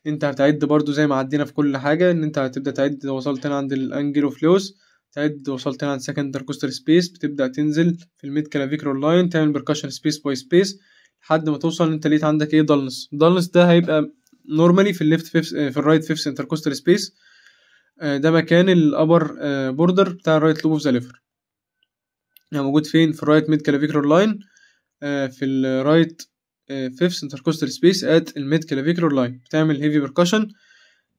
انت هتعد برضو زي ما عدينا في كل حاجة ان انت هتبدأ تعد وصلت هنا عند الانجل اوف لوس تعد وصلت هنا عند سكندر كوستر سبيس بتبدأ تنزل في الميد كلافيكرو لاين تعمل بركشن سبيس باي سبيس لحد ما توصل انت لقيت عندك ايه دالنس دالنس ده هيبقى نورمالي في الليفت فيفس آه، في الرايت فيفس كوستر سبيس ده مكان الابر آه، بوردر بتاع الرايت لوب اوف ذا ليفر يعني موجود فين في الرايت ميد كلافيكرو لاين في الرايت آه، fifth intercostal space at the mid clavicular line بتعمل heavy percussion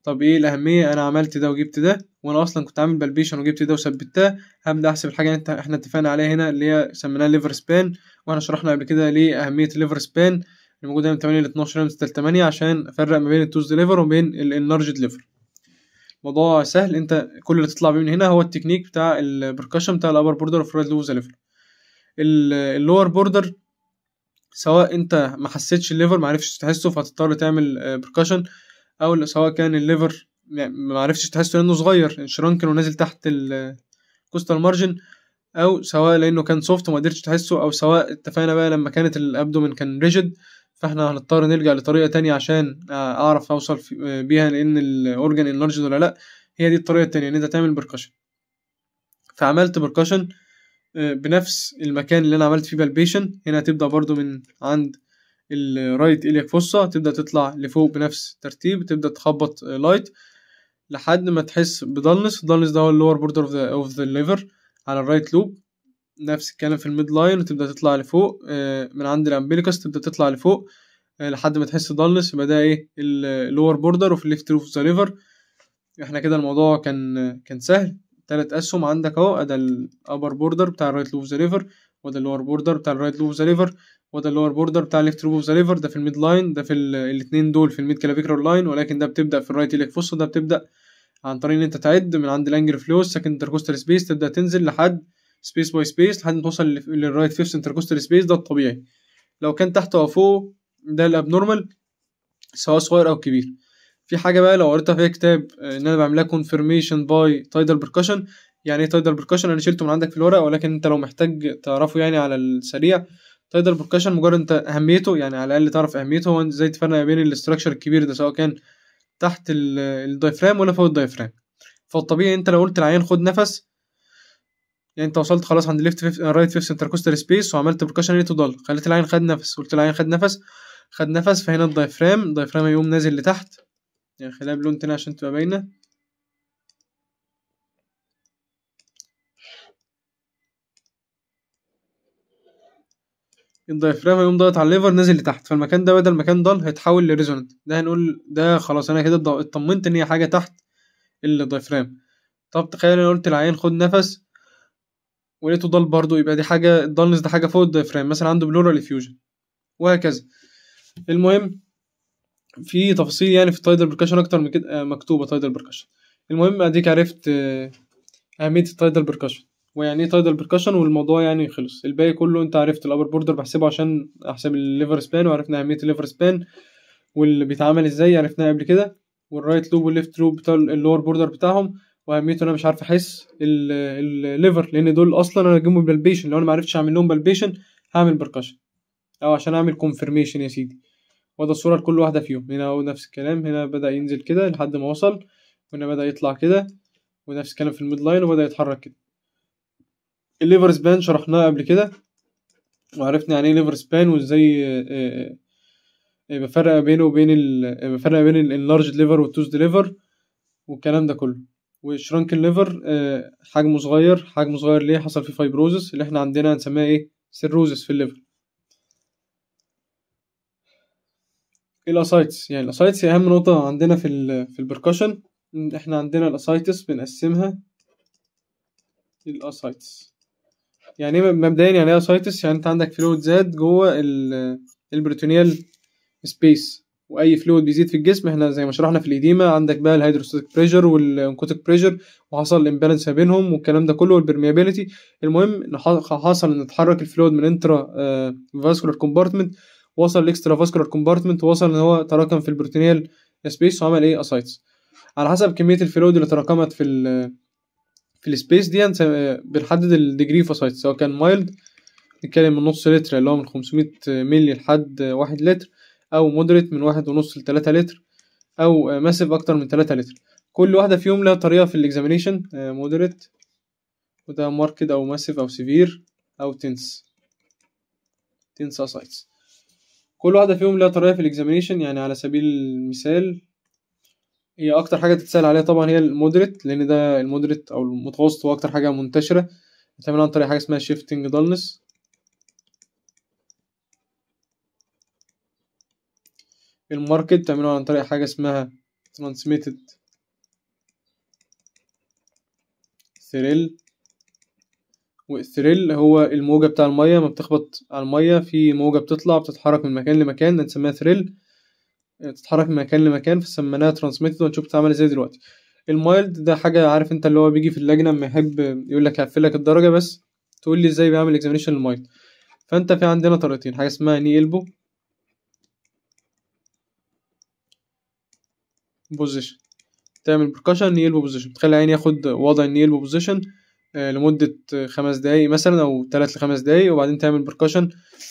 طب ايه الاهميه انا عملت ده وجبت ده وانا اصلا كنت عامل بالبيشن وجبت ده وثبتها هبدا احسب الحاجه اللي احنا اتفقنا عليها هنا اللي هي سميناها ليفر سبان واحنا شرحنا قبل كده ليه اهميه الليفر سبان اللي موجوده من 8 ل 12 من 6 ل 8 عشان افرق ما بين التوز ليفر وبين الانرجد ليفر الموضوع سهل انت كل اللي تطلع بيه من هنا هو التكنيك بتاع البركشن بتاع الابر بوردر وفرايد لوز ليفر اللور بوردر سواء انت ما حسيتش الليفر ما عرفتش تحسه فهتضطر تعمل بركشن آه، او سواء كان الليفر ما عرفتش تحسه لانه صغير انشرانكن ونازل نازل تحت الكوستال مارجن آه، او سواء لانه كان سوفت وما قدرتش تحسه او سواء اتفقنا بقى لما كانت الابدومن كان ريجيد فاحنا هنضطر نرجع لطريقه تانية عشان آه، اعرف اوصل بيها لان الاورجن انلارجد ولا لا هي دي الطريقه التانية ان انت تعمل بركشن فعملت بركشن بنفس المكان اللي انا عملت فيه بالبيشن هنا تبدا برضو من عند الرايت اليك فصة تبدا تطلع لفوق بنفس الترتيب تبدا تخبط لايت لحد ما تحس بضلنس الضلنس ده هو اللور بوردر اوف ذا ليفر على الرايت لوب نفس الكلام في الميد لاين وتبدا تطلع لفوق من عند الامبليكس تبدا تطلع لفوق آه، آه، لحد ما تحس ضلنس يبقى ده ايه اللور بوردر اوف ليفت روف ذا ليفر احنا كده الموضوع كان كان سهل تلات اسهم عندك اهو ال الابر بوردر بتاع الرايت لوب the ذا ريفر ال اللور بوردر بتاع الرايت لوب the ذا ريفر ال اللور بوردر بتاع الليفت لوب اوف ذا ريفر ده في الميد لاين ده في الاتنين دول في الميد كلافيكرال لاين ولكن ده بتبدا في الرايت ليك فوس وده بتبدا عن طريق ان انت تعد من عند الانجل فلو سكند انتركوستال سبيس تبدا تنزل لحد سبيس باي سبيس لحد ما توصل للرايت fifth انتركوستال سبيس ده الطبيعي لو كان تحت او فوق ده الابنورمال سواء صغير او كبير في حاجه بقى لو قريتها في كتاب آه، ان انا بعملها كونفيرميشن باي تايدال بيركشن يعني ايه تايدال بيركشن انا شلته من عندك في الورق ولكن انت لو محتاج تعرفه يعني على السريع تايدال بيركشن مجرد انت اهميته يعني على الاقل تعرف اهميته هو ازاي تفرق بين الاستراكشر الكبير ده سواء كان تحت الدايفرام ولا فوق الدايفرام فالطبيعي انت لو قلت العيان خد نفس يعني انت وصلت خلاص عند ليفت فيف رايت فيف انتركوستال سبيس وعملت بركشن ليه تضل خليت العين خد نفس قلت العين خد نفس خد نفس فهنا الدايفرام الدايفرام هيقوم نازل لتحت يعني خليها بلون تاني عشان تبقى باينة الدايفرام يقوم ضاغط على الليفر نازل لتحت فالمكان ده بدل مكان ضل هيتحول لريزونانت ده هنقول ده خلاص انا كده اطمنت ان هي حاجه تحت الدايفرام طب تخيل انا قلت العيان خد نفس ولقيته ضل برضه يبقى دي حاجه الضلنس ده حاجه فوق الدايفرام مثلا عنده بلورال افيوجن وهكذا المهم في تفاصيل يعني في التايدل بركشن اكتر من كده آه، مكتوبه تايدل بركشن المهم اديك عرفت آه، اهميه التايدل بركشن ويعني ايه تايدل بركشن والموضوع يعني خلص الباقي كله انت عرفت الابر بوردر بحسبه عشان احسب الليفر سبان وعرفنا اهميه الليفر سبان واللي بيتعمل ازاي عرفناه قبل كده والرايت لوب والليفت لوب بتاع اللور بوردر بتاعهم واهميته انا مش عارف احس الليفر لان دول اصلا انا هجيبهم بالبيشن لو انا ما عرفتش اعمل لهم بالبيشن هعمل بركشن او عشان اعمل كونفرميشن يا سيدي وده الصورة لكل واحدة فيهم هنا هو نفس الكلام هنا بدأ ينزل كده لحد ما وصل وهنا بدأ يطلع كده ونفس الكلام في الميد لاين وبدأ يتحرك كده الليفر سبان شرحناه قبل كده وعرفنا يعني ايه ليفر سبان وازاي آه، آه، آه، بفرق بينه وبين ال... بفرق بين الانلارج ليفر والتوز ليفر والكلام ده كله والشرنك الليفر حجمه صغير حجمه صغير ليه حصل فيه فايبروزس اللي احنا عندنا هنسميها ايه سيروزس في الليفر الاسايتس يعني الاسايتس هي اهم نقطه عندنا في في البركشن احنا عندنا الاسايتس بنقسمها الاسايتس يعني إيه مبدئيا يعني ايه اسايتس يعني انت عندك فلويد زاد جوه البريتونيال سبيس واي فلويد بيزيد في الجسم احنا زي ما شرحنا في الايديما عندك بقى الهيدروستاتيك بريشر والانكوتيك بريشر وحصل امبالانس ما بينهم والكلام ده كله والبرميابيليتي المهم حصل ان اتحرك الفلويد من انترا فاسكولار كومبارتمنت وصل الاكسترا فاسكولار كومبارتمنت ووصل ان هو تراكم في البروتينيال سبيس وعمل ايه اسايتس على حسب كميه الفلويد اللي تراكمت في ال في السبيس دي بنحدد الديجري اوف اسايتس سواء كان مايلد نتكلم من نص لتر اللي هو من 500 مللي لحد 1 لتر او مودريت من واحد ونص لتلاتة لتر او ماسيف اكتر من تلاتة لتر كل واحده فيهم لها طريقه في الاكزامينيشن آه، مودريت وده ماركت او ماسيف او سيفير او تنس تنس اسايتس كل واحده فيهم ليها طريقه في الاكزامينيشن يعني على سبيل المثال هي اكتر حاجه تتسال عليها طبعا هي المودريت لان ده المودريت او المتوسط هو اكتر حاجه منتشره بتعملها عن طريق حاجه اسمها شيفتنج دولنس الماركت بتعملها عن طريق حاجه اسمها transmitted thrill والثريل هو الموجة بتاع المية ما بتخبط على المية في موجة بتطلع بتتحرك من مكان لمكان نسميها ثريل بتتحرك من مكان لمكان فسميناها ترانسميتد وهنشوف بتتعمل ازاي دلوقتي المايلد ده حاجة عارف انت اللي هو بيجي في اللجنة اما يحب يقول لك هقفل لك الدرجة بس تقول لي ازاي بيعمل اكزامينشن للمايلد فانت في عندنا طريقتين حاجة اسمها ني البو بوزيشن تعمل بركشن ني البو بوزيشن بتخلي عيني ياخد وضع الني البو بوزيشن آه، لمده خمس دقايق مثلا او تلات لخمس دقايق وبعدين تعمل بركشن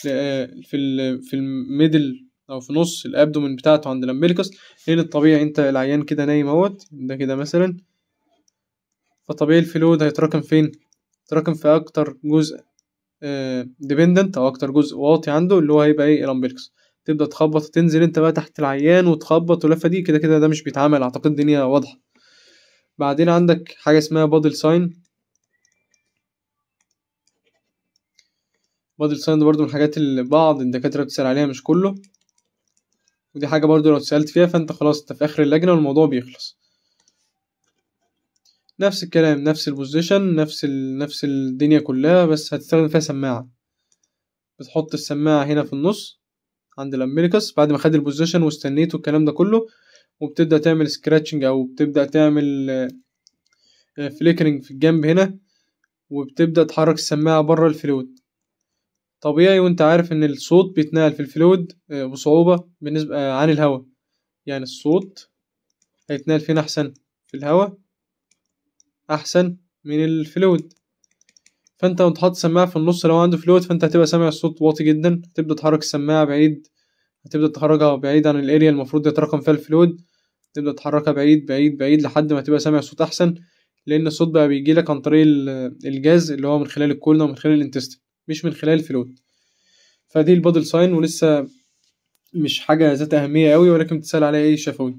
آه، في ال في الميدل او في نص الابدومين بتاعته عند الامبليكس لان الطبيعي انت العيان كده نايم اهوت ده كده مثلا فطبيعي ده هيتراكم فين هيتراكم في اكتر جزء ديبندنت آه، او اكتر جزء واطي عنده اللي هو هيبقى ايه الامبليكس تبدا تخبط تنزل انت بقى تحت العيان وتخبط واللفه دي كده كده ده مش بيتعمل اعتقد الدنيا واضحه بعدين عندك حاجه اسمها بادل ساين بادر ساينس برضو من الحاجات اللي بعض الدكاترة بتسأل عليها مش كله ودي حاجة برضو لو اتسألت فيها فانت خلاص انت في آخر اللجنة والموضوع بيخلص نفس الكلام نفس البوزيشن نفس ال... نفس الدنيا كلها بس هتستخدم فيها سماعة بتحط السماعة هنا في النص عند الامريكاس بعد ما خد البوزيشن واستنيته والكلام ده كله وبتبدأ تعمل سكراتشنج او بتبدأ تعمل فليكرنج آه، في الجنب هنا وبتبدأ تحرك السماعة بره الفلوت طبيعي وانت عارف ان الصوت بيتنقل في الفلويد آه، بصعوبة بالنسبة آه، عن الهواء يعني الصوت هيتنقل فين احسن في الهواء احسن من الفلويد فانت لو حاطط سماعة في النص لو عنده فلويد فانت هتبقى سامع الصوت واطي جدا هتبدأ تحرك السماعة بعيد هتبدأ تخرجها بعيد عن الاريا المفروض يتراكم فيها الفلويد تبدأ تحركها بعيد بعيد بعيد لحد ما تبقى سامع صوت احسن لان الصوت بقى بيجيلك عن طريق الجاز اللي هو من خلال الكولنا ومن خلال الانتستين مش من خلال الفلوت فدي البادل ساين ولسه مش حاجة ذات أهمية أوي ولكن بتسأل عليها إيه شفوي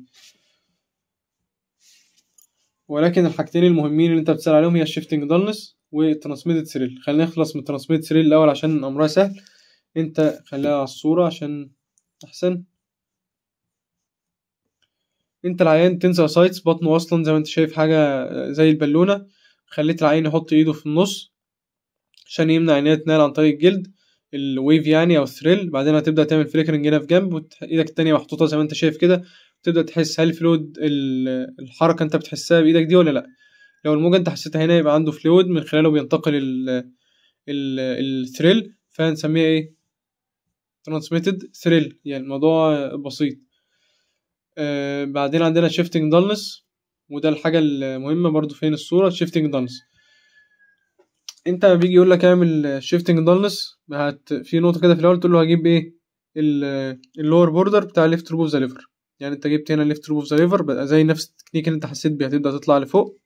ولكن الحاجتين المهمين اللي أنت بتسأل عليهم هي الشيفتنج دالنس والترانسميتد سيريل خلينا نخلص من الترانسميتد سيريل الأول عشان أمرها سهل أنت خليها على الصورة عشان أحسن أنت العيان تنزع سايتس بطنه أصلا زي ما أنت شايف حاجة آه، زي البالونة خليت العيان يحط إيده في النص عشان يمنع ان هي تنقل عن طريق الجلد الويف يعني او الثريل بعدين هتبدا تعمل فليكرنج هنا في جنب وايدك التانيه محطوطه زي ما انت شايف كده تبدا تحس هل فلود الحركه انت بتحسها بايدك دي ولا لا لو الموجه انت حسيتها هنا يبقى عنده فلود من خلاله بينتقل ال الثريل فهنسميها ايه ترانسميتد ثريل يعني الموضوع بسيط آه بعدين عندنا شيفتنج دالنس وده الحاجة المهمة برضو فين الصورة شيفتنج دالنس انت لما بيجي يقول لك اعمل شيفتنج دالنس هت في نقطه كده في الاول تقول له هجيب ايه اللور بوردر بتاع ليفت روب ذا ليفر يعني انت جبت هنا ليفت روب ذا ليفر بقى زي نفس التكنيك اللي انت حسيت بيه هتبدا تطلع لفوق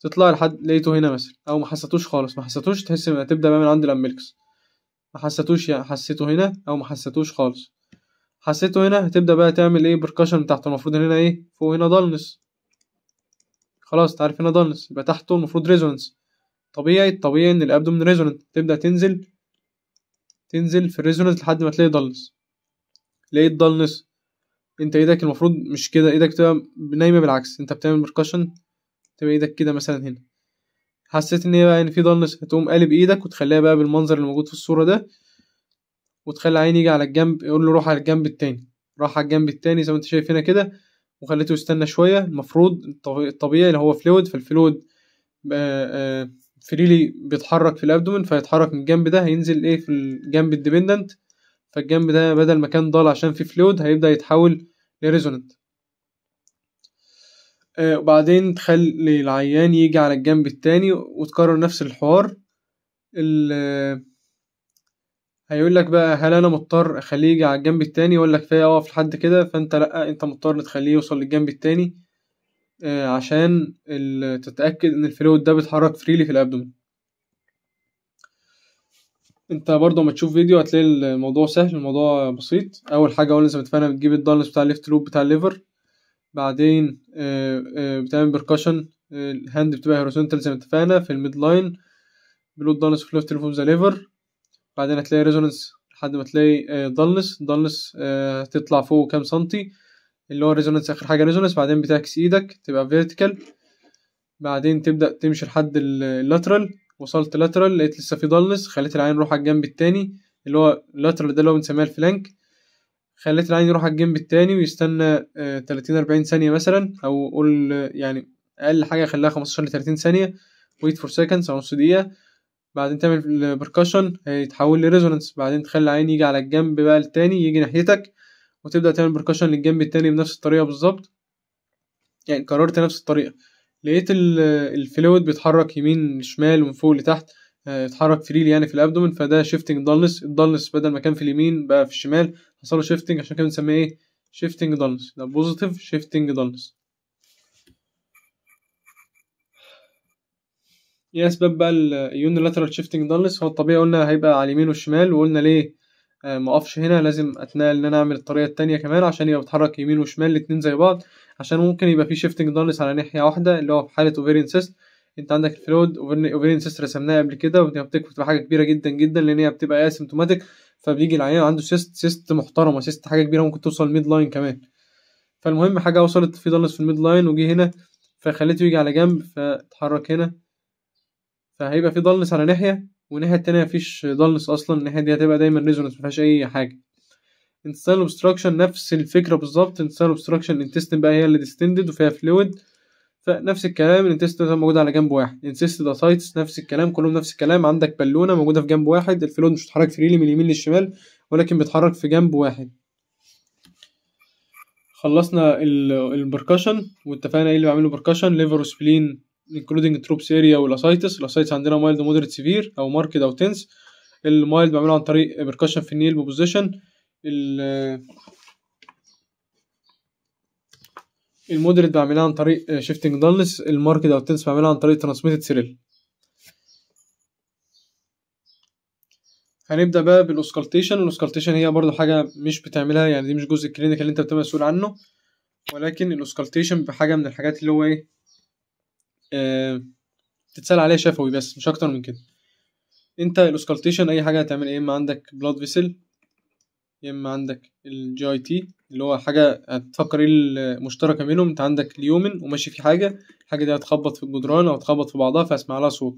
تطلع لحد لقيته هنا مثلا او ما حسيتوش خالص ما حسيتوش تحس ان هتبدا بقى من عند الامبلكس ما حسيتوش يعني حسيته هنا او ما حسيتوش خالص حسيته هنا هتبدا بقى تعمل ايه بركشن تحت المفروض هنا ايه فوق هنا دالنس خلاص انت عارف هنا دانس يبقى تحته المفروض ريزونانس طبيعي الطبيعي ان الابدومين ريزونانس تبدا تنزل تنزل في الريزونانس لحد ما تلاقي دانس لقيت دانس انت ايدك المفروض مش كده ايدك تبقى نايمه بالعكس انت بتعمل بركشن تبقى ايدك كده مثلا هنا حسيت ان هي بقى ان في دانس هتقوم قالب ايدك وتخليها بقى بالمنظر اللي موجود في الصوره ده وتخلي عيني يجي على الجنب يقول له روح على الجنب التاني راح على الجنب التاني زي ما انت شايف هنا كده وخليته يستنى شويه المفروض الطبيعي اللي هو فلويد فالفلويد آه، آه، فريلي بيتحرك في الابدومن فيتحرك من الجنب ده هينزل ايه في الجنب الديبندنت فالجنب ده بدل ما كان ضال عشان فيه فلويد هيبدا يتحول لريزوننت آه، وبعدين تخلي العيان يجي على الجنب التاني وتكرر نفس الحوار هيقول لك بقى هل انا مضطر اخليه يجي على الجنب التاني ولا كفايه اقف لحد كده فانت لا انت مضطر تخليه يوصل للجنب التاني آه، عشان تتاكد ان الفلويد ده بيتحرك فريلي في الابدومين انت برضه ما تشوف فيديو هتلاقي الموضوع سهل الموضوع بسيط اول حاجه اول لازم تفهم بتجيب الدالنس بتاع الليفت لوب بتاع الليفر بعدين آه، آه، بتعمل بركشن الهاند بتبقى هوريزونتال زي ما اتفقنا في الميد لاين بلود دالنس في الليفت لوب ذا ليفر بعدين هتلاقي ريزونانس لحد ما تلاقي ضلس آه، ضلس آه، تطلع فوق كام سنتي اللي هو ريزونانس اخر حاجه ريزونانس بعدين بتعكس ايدك تبقى فيرتيكال بعدين تبدا تمشي لحد اللاترال وصلت لاترال لقيت لسه في ضلس خليت العين تروح على الجنب التاني اللي هو اللاترال ده اللي هو بنسميه الفلانك خليت العين يروح على الجنب التاني ويستنى آه، تلاتين أربعين ثانية مثلا أو قول يعني أقل حاجة خليها خمستاشر لتلاتين ثانية ويت فور سكندز أو نص دقيقة بعدين تعمل البركشن هيتحول لريزونانس بعدين تخلي العين يجي على الجنب بقى التاني يجي ناحيتك وتبدأ تعمل بركشن للجنب التاني بنفس الطريقة بالظبط يعني كررت نفس الطريقة لقيت الفلويد بيتحرك يمين شمال ومن فوق لتحت اتحرك آه، فريل يعني في الابدومن فده شيفتنج دالنس الدالنس بدل ما كان في اليمين بقى في الشمال حصل له شيفتنج عشان كده بنسميه ايه شيفتنج دالنس ده بوزيتيف شيفتنج دالنس ايه اسباب بقى اليونيلاترال شيفتنج دانلس هو الطبيعي قلنا هيبقى على اليمين والشمال وقلنا ليه آه، ما مقفش هنا لازم اتنقل ان انا اعمل الطريقه التانية كمان عشان يبقى بتحرك يمين وشمال الاتنين زي بعض عشان ممكن يبقى في شيفتنج دالنس على ناحيه واحده اللي هو في حاله اوفيرين سيست انت عندك الفلود اوفيرين سيست رسمناها قبل كده وهي بتبقى حاجه كبيره جدا جدا لان هي بتبقى سيمتوماتيك فبيجي العيان عنده سيست سيست محترمه سيست حاجه كبيره ممكن توصل ميد لاين كمان فالمهم حاجه وصلت في دالنس في الميد لاين وجي هنا فخليته يجي على جنب فاتحرك هنا فهيبقى في ضلنس على ناحيه والناحيه التانيه مفيش ضلنس اصلا الناحيه دي هتبقى دايما ريزونانس مفيهاش اي حاجه انتستال اوبستراكشن نفس الفكره بالظبط انتستال اوبستراكشن الانتستين بقى هي اللي ديستندد وفيها فلويد فنفس الكلام الانتستين موجود على جنب واحد انسيستد سايتس نفس الكلام كلهم نفس الكلام عندك بالونه موجوده في جنب واحد الفلويد مش بتتحرك فريلي من اليمين للشمال ولكن بيتحرك في جنب واحد خلصنا البركشن واتفقنا ايه اللي بعمله بركشن ليفر وسبلين انكلودنج تروب سيريا والاسايتس الاسايتس عندنا مايلد مودريت سيفير او ماركت او تنس المايلد بعمله عن طريق بيركشن في النيل بوزيشن المودريت بعملها عن طريق شيفتنج دالنس الماركت او تنس بعملها عن طريق ترانسميتد سيريل هنبدا بقى بالاوسكالتيشن الاوسكالتيشن هي برضو حاجه مش بتعملها يعني دي مش جزء الكلينيك اللي انت بتبقى مسؤول عنه ولكن الاوسكالتيشن بحاجه من الحاجات اللي هو ايه آه، تتسال عليه شفوي بس مش اكتر من كده انت الاسكالتيشن اي حاجه هتعمل إيه؟ يا اما عندك بلاد فيسل يا اما عندك الجي اي تي اللي هو حاجه هتفكر ايه المشتركه بينهم انت عندك اليومن وماشي في حاجه الحاجه دي هتخبط في الجدران او هتخبط في بعضها فاسمع لها صوت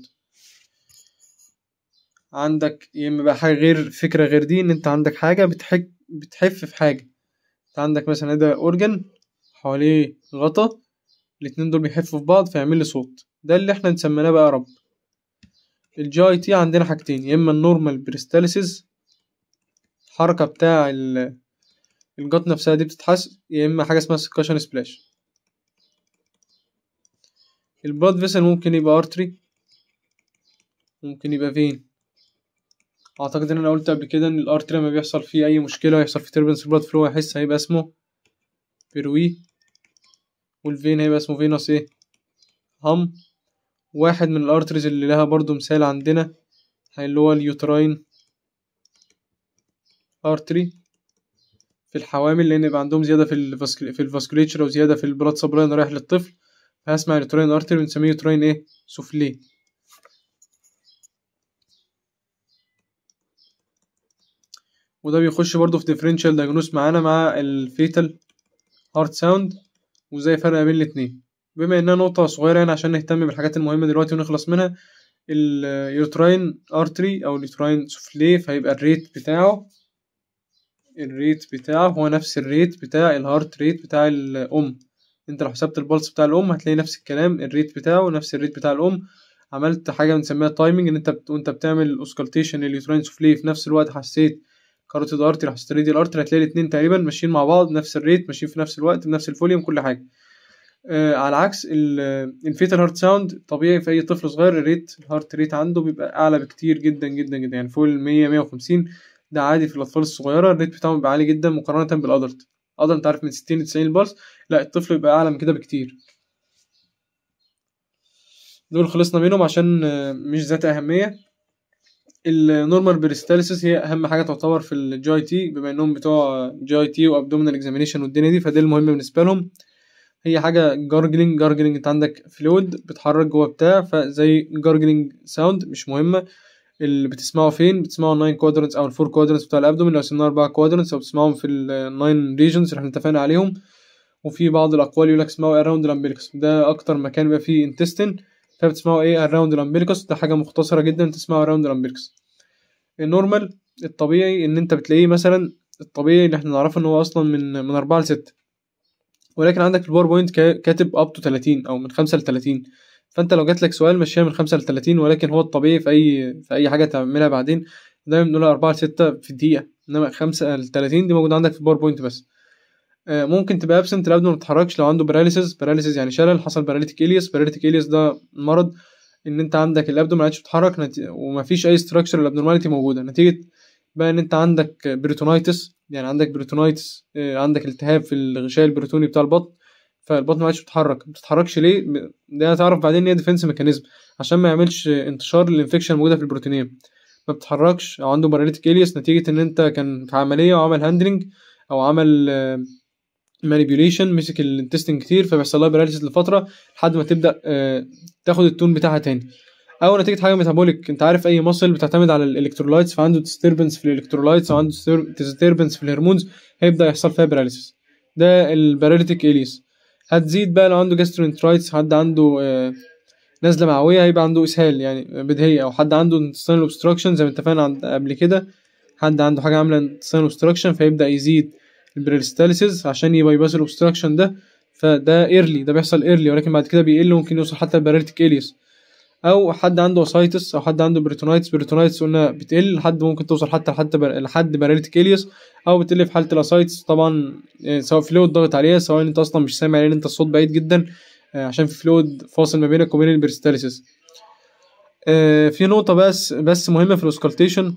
عندك يا اما بقى حاجه غير فكره غير دي ان انت عندك حاجه بتحك بتحف في حاجه انت عندك مثلا ده اورجن حواليه غطا الاتنين دول بيحفوا في بعض فيعمل لي صوت ده اللي احنا نسميناه بقى رب الجاي تي عندنا حاجتين يا اما النورمال بريستاليسيس الحركه بتاع الجات نفسها دي بتتحسن يا اما حاجه اسمها سكشن سبلاش البلاد فيسل ممكن يبقى ارتري ممكن يبقى فين اعتقد ان انا قلت قبل كده ان الارتري لما بيحصل فيه اي مشكله هيحصل فيه تربنس البلاد فلو هيحس هيبقى اسمه بيروي والفين هيبقى اسمه فينوس ايه هم واحد من الارتريز اللي لها برضو مثال عندنا يعني اللي هو اليوتراين ارتري في الحوامل لان يبقى عندهم زياده في الفاسكل... في الفاسكوليتشر او زياده في البلاد سبلاي رايح للطفل فهسمع اليوتراين ارتري بنسميه يوتراين ايه سفلي وده بيخش برضه في ديفرنشال دايجنوس معانا مع الفيتال هارت ساوند وازاي فرق بين الاتنين بما انها نقطه صغيره يعني عشان نهتم بالحاجات المهمه دلوقتي ونخلص منها اليوتراين ارتري او اليوتراين سوفلي فهيبقى الريت بتاعه الريت بتاعه هو نفس الريت بتاع الهارت ريت بتاع الام انت لو حسبت البلس بتاع الام هتلاقي نفس الكلام الريت بتاعه نفس الريت بتاع الام عملت حاجه بنسميها تايمنج ان انت وانت بتعمل اوسكلتيشن اليوتراين سوفلي في نفس الوقت حسيت كارت الارت راح اشتري دي الارت هتلاقي الاثنين تقريبا ماشيين مع بعض نفس الريت ماشيين في نفس الوقت بنفس الفوليوم كل حاجه آه على عكس الفيتال هارت ساوند طبيعي في اي طفل صغير الريت الهارت ريت عنده بيبقى اعلى بكتير جدا جدا جدا يعني فوق ال 100 150 ده عادي في الاطفال الصغيره الريت بتاعه بيبقى عالي جدا مقارنه بالادلت ادلت انت عارف من 60 ل 90 البلس لا الطفل بيبقى اعلى من كده بكتير دول خلصنا منهم عشان آه، مش ذات اهميه النورمال بريستاليسيس هي اهم حاجه تعتبر في الجي تي بما انهم بتوع جي تي وابدومينال اكزامينشن والدنيا دي فدي المهم بالنسبه لهم هي حاجه جارجلينج جارجلينج انت عندك فلويد بتحرك جوه بتاع فزي جارجلينج ساوند مش مهمه اللي بتسمعه فين بتسمعه الناين كوادرنتس او 4 كوادرنتس بتاع الابدومين لو سمناه 4 كوادرنتس او بتسمعهم في ال 9 ريجنز اللي احنا اتفقنا عليهم وفي بعض الاقوال يقول لك اسمعوا اراوند الامبليكس ده اكتر مكان بيبقى فيه انتستين فبتسمعوا ايه الراوند الامبليكس ده حاجه مختصره جدا تسمعوا الراوند الامبليكس النورمال الطبيعي ان انت بتلاقيه مثلا الطبيعي اللي احنا نعرفه ان هو اصلا من من 4 ل 6 ولكن عندك في الباوربوينت كاتب اب تو 30 او من 5 ل 30 فانت لو جات لك سؤال مشيها من 5 ل 30 ولكن هو الطبيعي في اي في اي حاجه تعملها بعدين دايما بنقول 4 ل 6 في الدقيقه انما 5 ل 30 دي موجوده عندك في الباوربوينت بس آه، ممكن تبقى ابسنت الابدون ما بتتحركش لو عنده باراليسيس باراليسيس يعني شلل حصل باراليتيك اليس باراليتيك اليس ده مرض ان انت عندك الابدون ما عادش بتتحرك وما ومفيش اي ستراكشر الابنورماليتي موجوده نتيجه بقى ان انت عندك بريتونايتس يعني عندك بريتونايتس آه، عندك التهاب في الغشاء البريتوني بتاع البطن فالبطن ما عادش بتتحرك ما بتتحركش ليه ده هتعرف بعدين ان هي ديفنس ميكانيزم عشان ما يعملش انتشار للانفكشن الموجوده في البروتينيه ما بتتحركش او عنده باراليتيك اليس نتيجه ان انت كان في عمليه وعمل هاندلنج او عمل آه، مانيبيوليشن مسك الانتستين كتير فبيحصل لها باراليسيس لفتره لحد ما تبدا آه، تاخد التون بتاعها تاني او نتيجه حاجه ميتابوليك انت عارف اي مصل بتعتمد على الالكترولايتس فعنده ديستربنس في الالكترولايتس او عنده ديستربنس في الهرمونز هيبدا يحصل فيها باراليسيس ده الباراليتيك اليس هتزيد بقى لو عنده جاسترونترايتس حد عنده آه، نزله معويه هيبقى عنده اسهال يعني بدهيه او حد عنده انتستينال اوبستراكشن زي ما اتفقنا قبل كده حد عنده حاجه عامله انتستينال اوبستراكشن فيبدا يزيد البريستاليسيز عشان يبايباس الاوبستراكشن ده فده ايرلي ده بيحصل ايرلي ولكن بعد كده بيقل ممكن يوصل حتى لباريرتيك اليس او حد عنده اوسايتس او حد عنده بريتونايتس بريتونايتس قلنا بتقل لحد ممكن توصل حتى لحد بر... لحد باريرتيك اليس او بتقل في حاله الاوسايتس طبعا آه، سواء فلويد ضغط عليها سواء انت اصلا مش سامع لان انت الصوت بعيد جدا آه، عشان في فلويد فاصل ما بينك وبين البريستاليسيس آه، في نقطة بس بس مهمة في الاوسكالتيشن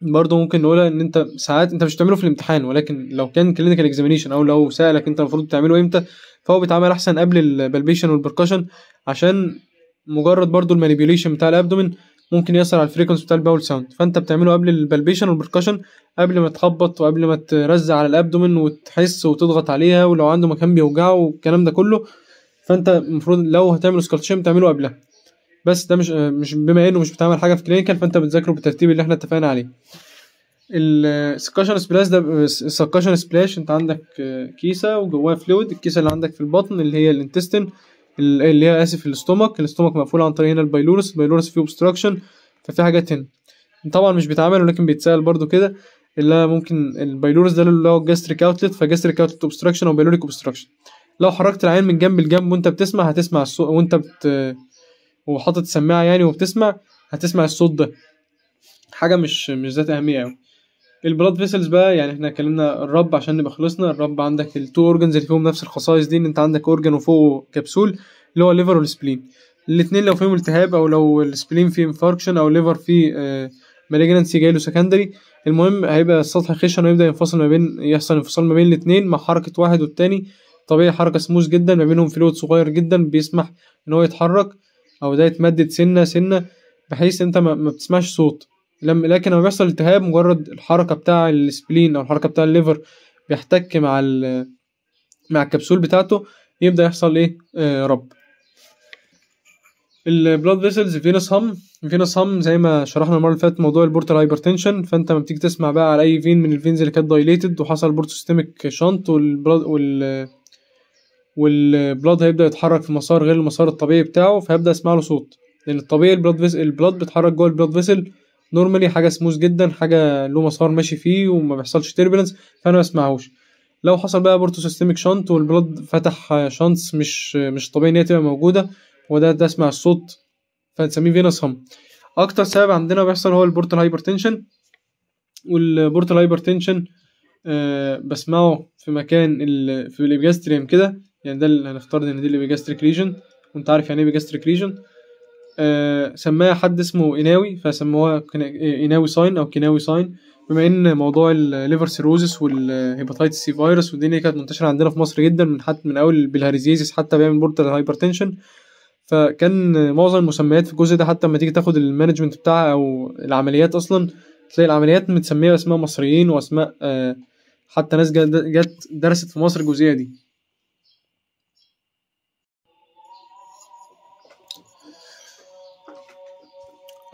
برضه ممكن نقولها ان انت ساعات انت مش بتعمله في الامتحان ولكن لو كان كلينيكال اكزامينشن او لو سالك انت المفروض تعمله امتى فهو بيتعمل احسن قبل البلبيشن والبركشن عشان مجرد برضه المانيبيوليشن بتاع الابدومين ممكن ياثر على الفريكونس بتاع الباول ساوند فانت بتعمله قبل البلبيشن والبركشن قبل ما تخبط وقبل ما ترزع على الابدومين وتحس وتضغط عليها ولو عنده مكان بيوجعه والكلام ده كله فانت المفروض لو هتعمل سكالتشن تعمله قبلها بس ده مش مش بما انه مش بتعمل حاجه في كلينيكال فانت بتذاكره بالترتيب اللي احنا اتفقنا عليه السكشن سبلاش ده السكشن سبلاش انت عندك كيسه وجواها فلويد الكيسه اللي عندك في البطن اللي هي الانتستين اللي هي اسف الاستومك الاستومك مقفول عن طريق هنا البايلورس البايلورس فيه اوبستراكشن ففي حاجات هنا طبعا مش بيتعمل ولكن بيتسال برضو كده اللي ممكن البايلورس ده اللي هو الجاستريك اوتلت فجاستريك اوتلت اوبستراكشن او بيلوريك اوبستراكشن لو حركت العين من جنب لجنب وانت بتسمع هتسمع الصوت وانت بت وحاطط سماعه يعني وبتسمع هتسمع الصوت ده حاجه مش مش ذات اهميه قوي يعني. البلاد فيسلز بقى يعني احنا اتكلمنا الرب عشان نبقى خلصنا الرب عندك التو اورجنز اللي فيهم نفس الخصائص دي ان انت عندك اورجن وفوقه كبسول اللي هو الليفر والسبلين الاثنين لو فيهم التهاب او لو السبلين فيه انفاركشن او الليفر فيه آه مالجنسي جاي له سكندري المهم هيبقى السطح خشن ويبدا ينفصل ما بين يحصل انفصال ما بين الاثنين مع حركه واحد والتاني طبيعي حركه سموز جدا ما بينهم فلويد صغير جدا بيسمح ان هو يتحرك او ده يتمدد سنه سنه بحيث انت ما, بتسمعش صوت لما لكن لما بيحصل التهاب مجرد الحركه بتاع السبلين او الحركه بتاع الليفر بيحتك مع ال مع الكبسول بتاعته يبدا يحصل ايه آه رب البلاد فيسلز فينوس هم فينوس هم زي ما شرحنا المره اللي فاتت موضوع البورتال هايبرتنشن فانت لما بتيجي تسمع بقى على اي فين من الفينز اللي كانت دايليتد وحصل بورت سيستميك شنت والبلاد وال والبلاد هيبدا يتحرك في مسار غير المسار الطبيعي بتاعه فهبدا اسمع له صوت لان الطبيعي البلاد البلاد بيتحرك جوه البلاد فيسل نورمالي حاجه سموث جدا حاجه له مسار ماشي فيه وما بيحصلش تيربلنس فانا ما اسمعهوش لو حصل بقى بورتو سيستميك شنط والبلاد فتح شنطس مش مش طبيعي ان هي تبقى موجوده وده ده اسمع الصوت فنسميه فينوس هم اكتر سبب عندنا بيحصل هو البورتال هايبرتنشن والبورتال هايبرتنشن أه بسمعه في مكان في الابجاستريم كده يعني ده اللي هنفترض ان دي الابيجاستريك ريجن وانت عارف يعني ايه بيجاستريك ريجن آه سماها حد اسمه ايناوي فسموها ايناوي ساين او كيناوي ساين بما ان موضوع الليفر سيروزس والهيباتيتس سي فيروس والدنيا كانت منتشره عندنا في مصر جدا من حتى من اول بالهاريزيزيس حتى بيعمل بورتال هايبرتنشن فكان معظم المسميات في الجزء ده حتى لما تيجي تاخد المانجمنت بتاعها او العمليات اصلا تلاقي العمليات متسميه باسماء مصريين واسماء آه حتى ناس جت درست في مصر الجزئيه دي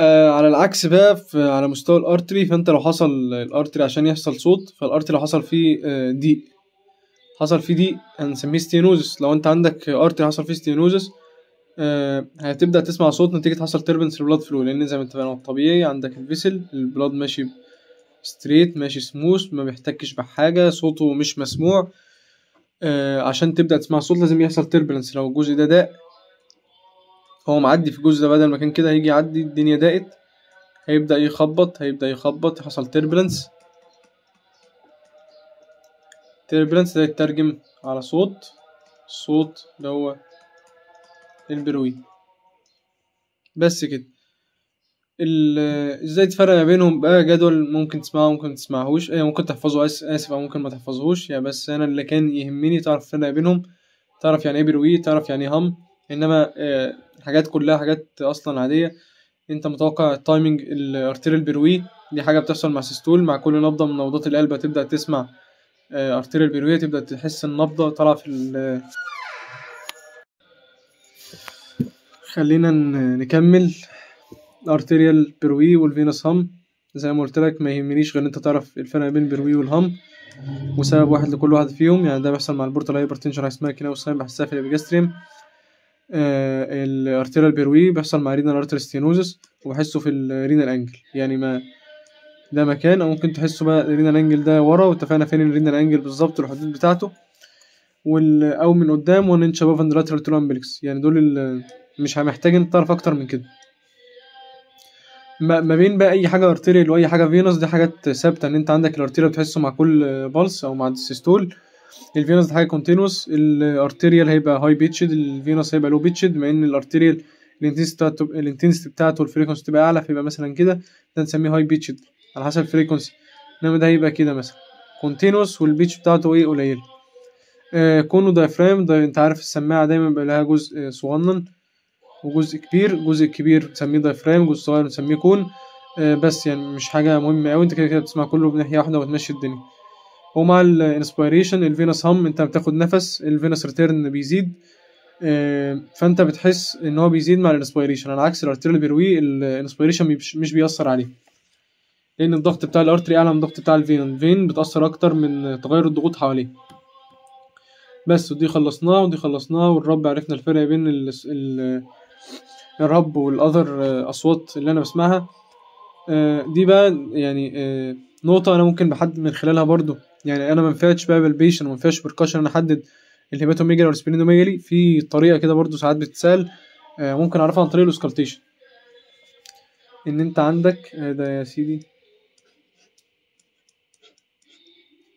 آه على العكس بقى على مستوى الارتري فانت لو حصل الارتري عشان يحصل صوت فالارتري لو حصل فيه آه ضيق حصل فيه ضيق هنسميه ستينوزس لو انت عندك ارتري حصل فيه ستينوزس آه هتبدا تسمع صوت نتيجه حصل تيربنس للبلاد فلو لان زي ما انت فاهم الطبيعي عندك الفيسل البلاد ماشي ستريت ماشي سموث ما بيحتكش بحاجه صوته مش مسموع آه عشان تبدا تسمع صوت لازم يحصل تربلنس لو الجزء ده ضاق هو معدي في الجزء ده بدل ما كان كده هيجي يعدي الدنيا دائت هيبدأ يخبط هيبدأ يخبط حصل تيربلنس تيربلنس ده يترجم على صوت الصوت اللي هو البروي بس كده ازاي تفرق ما بينهم بقى جدول ممكن تسمعه ممكن تسمعهوش ايه ممكن تحفظه اسف او ممكن ما تحفظهوش يعني بس انا اللي كان يهمني تعرف تفرق بينهم تعرف يعني ايه بروي تعرف يعني هم إيه انما آه حاجات كلها حاجات اصلا عاديه انت متوقع التايمنج الارتيريال بيروي دي حاجه بتحصل مع سيستول مع كل نبضه من نبضات القلب هتبدا تسمع ارتيريال آه، بيروي تبدا تحس النبضه طالعه في خلينا نكمل الارتيريال بيروي والفينوس هم زي ما قلت لك ما يهمنيش غير انت تعرف الفرق بين بيروي والهم وسبب واحد لكل واحد فيهم يعني ده بيحصل مع البورتال هايبرتنشن اسمها كيناوس هايم بحسها في الابيجاستريم آه، الارتيرال بيروي بيحصل مع رينال ارتر ستينوزس وبحسه في الرينال انجل يعني ما ده مكان او ممكن تحسه بقى الرينال انجل ده ورا واتفقنا فين الرينال انجل بالظبط الحدود بتاعته وال او من قدام وان انش اباف اند لاترال امبلكس يعني دول مش محتاج انت تعرف اكتر من كده ما بين بقى اي حاجه ارتيريال واي حاجه فينوس دي حاجات ثابته ان انت عندك الارتيريال بتحسه مع كل بالس او مع السيستول الفينوس حاجه كونتينوس الارتيريال هيبقى هاي بيتشد الفينوس هيبقى لو بيتشد مع ان الارتيريال الانتنسيتي بتاعته الفريكونسي تبقى اعلى فيبقى مثلا كده ده نسميه هاي بيتشد على حسب الفريكونسي انما ده هيبقى كده مثلا كونتينوس والبيتش بتاعته ايه قليل آه كونو دايفرام ده انت عارف السماعه دايما بيبقى لها جزء آه، صغنن وجزء كبير جزء كبير نسميه دايفرام جزء صغير نسميه كون آه بس يعني مش حاجه مهمه قوي انت كده كده بتسمع كله بناحيه واحده وتمشي الدنيا ومع الانسبيريشن الفينس هم انت بتاخد نفس الفينس ريتيرن بيزيد آه، فانت بتحس ان هو بيزيد مع الانسبيريشن على عكس الارتيري اللي الانسبيريشن مش بيأثر عليه لان الضغط بتاع الارتري اعلى من الضغط بتاع الفين الفين بتأثر اكتر من تغير الضغوط حواليه بس ودي خلصناه ودي خلصناه والرب عرفنا الفرق بين الرب والاذر آه، اصوات اللي انا بسمعها آه، دي بقى يعني آه، نقطة أنا ممكن بحدد من خلالها برضو يعني أنا ما ينفعش بقى بالبيشن وما ينفعش بركشن أنا أحدد الهيباتوميجالي والسبلينوميجالي في طريقة كده برضو ساعات بتتسال آه، ممكن أعرفها عن طريق الاسكالتيشن إن أنت عندك ده يا سيدي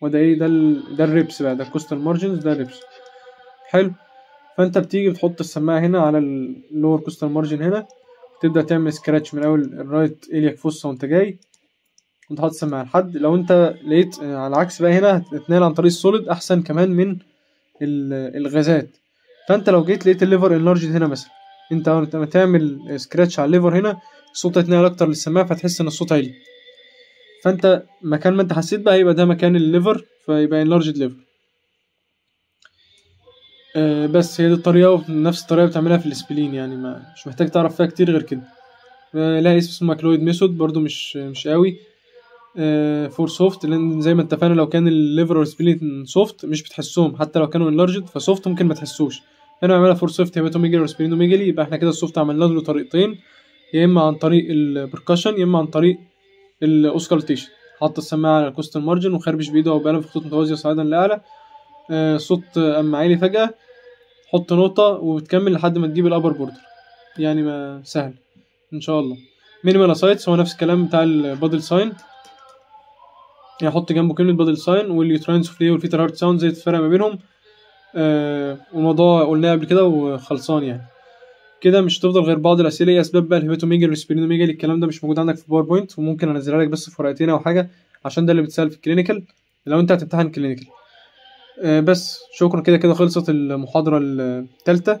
وده إيه ده ال... ده الريبس بقى ده الكوستال مارجنز ده الريبس حلو فأنت بتيجي بتحط السماعة هنا على اللور كوستال مارجن هنا تبدا تعمل سكراتش من اول الرايت اليك فوسه وانت جاي وانت حاطط سماعه لحد لو انت لقيت آه، على العكس بقى هنا هتتنقل عن طريق السوليد احسن كمان من الغازات فانت لو جيت لقيت الليفر انلارجد هنا مثلا انت لما تعمل سكراتش على الليفر هنا الصوت هيتنقل اكتر للسماعه فتحس ان الصوت عالي فانت مكان ما انت حسيت بقى هيبقى ده مكان الليفر فيبقى انلارجد ليفر آه بس هي دي الطريقة ونفس الطريقة بتعملها في الاسبلين يعني ما مش محتاج تعرف فيها كتير غير كده لها آه، لا اسم اسمه كلويد ميثود برضو مش مش قوي آه فور سوفت لان زي ما اتفقنا لو كان الليفر والسبلين سوفت مش بتحسهم حتى لو كانوا انلارجد فسوفت ممكن ما تحسوش هنا بعملها فور سوفت هيبقى توميجلي والسبلين وميجلي يبقى احنا كده السوفت عملنا له طريقتين يا اما عن طريق البركشن يا اما عن طريق الاوسكالتيشن حط السماعه على كوست مارجن وخربش بايده او في خطوط متوازيه صعيدا لاعلى آه، صوت قام آه، عالي فجأة حط نقطة وتكمل لحد ما تجيب الأبر بوردر يعني ما سهل إن شاء الله مينيمال سايتس هو نفس الكلام بتاع البادل ساين يعني حط جنبه كلمة بادل ساين واليوتراين سوفلي والفيتر هارت ساوند زي الفرق ما بينهم آه والموضوع قلناه قبل كده وخلصان يعني كده مش هتفضل غير بعض الاسئله هي إيه اسباب بقى الهيباتوميجالي والسبرينوميجا الكلام ده مش موجود عندك في باوربوينت وممكن انزلها لك بس في ورقتين او حاجه عشان ده اللي بيتسال في الكلينيكال لو انت هتمتحن كلينيكال آه، بس شكرا كده كده خلصت المحاضرة التالتة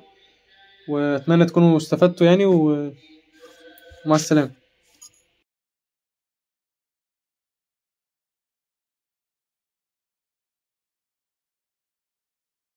واتمنى تكونوا استفدتوا يعني ومع السلامة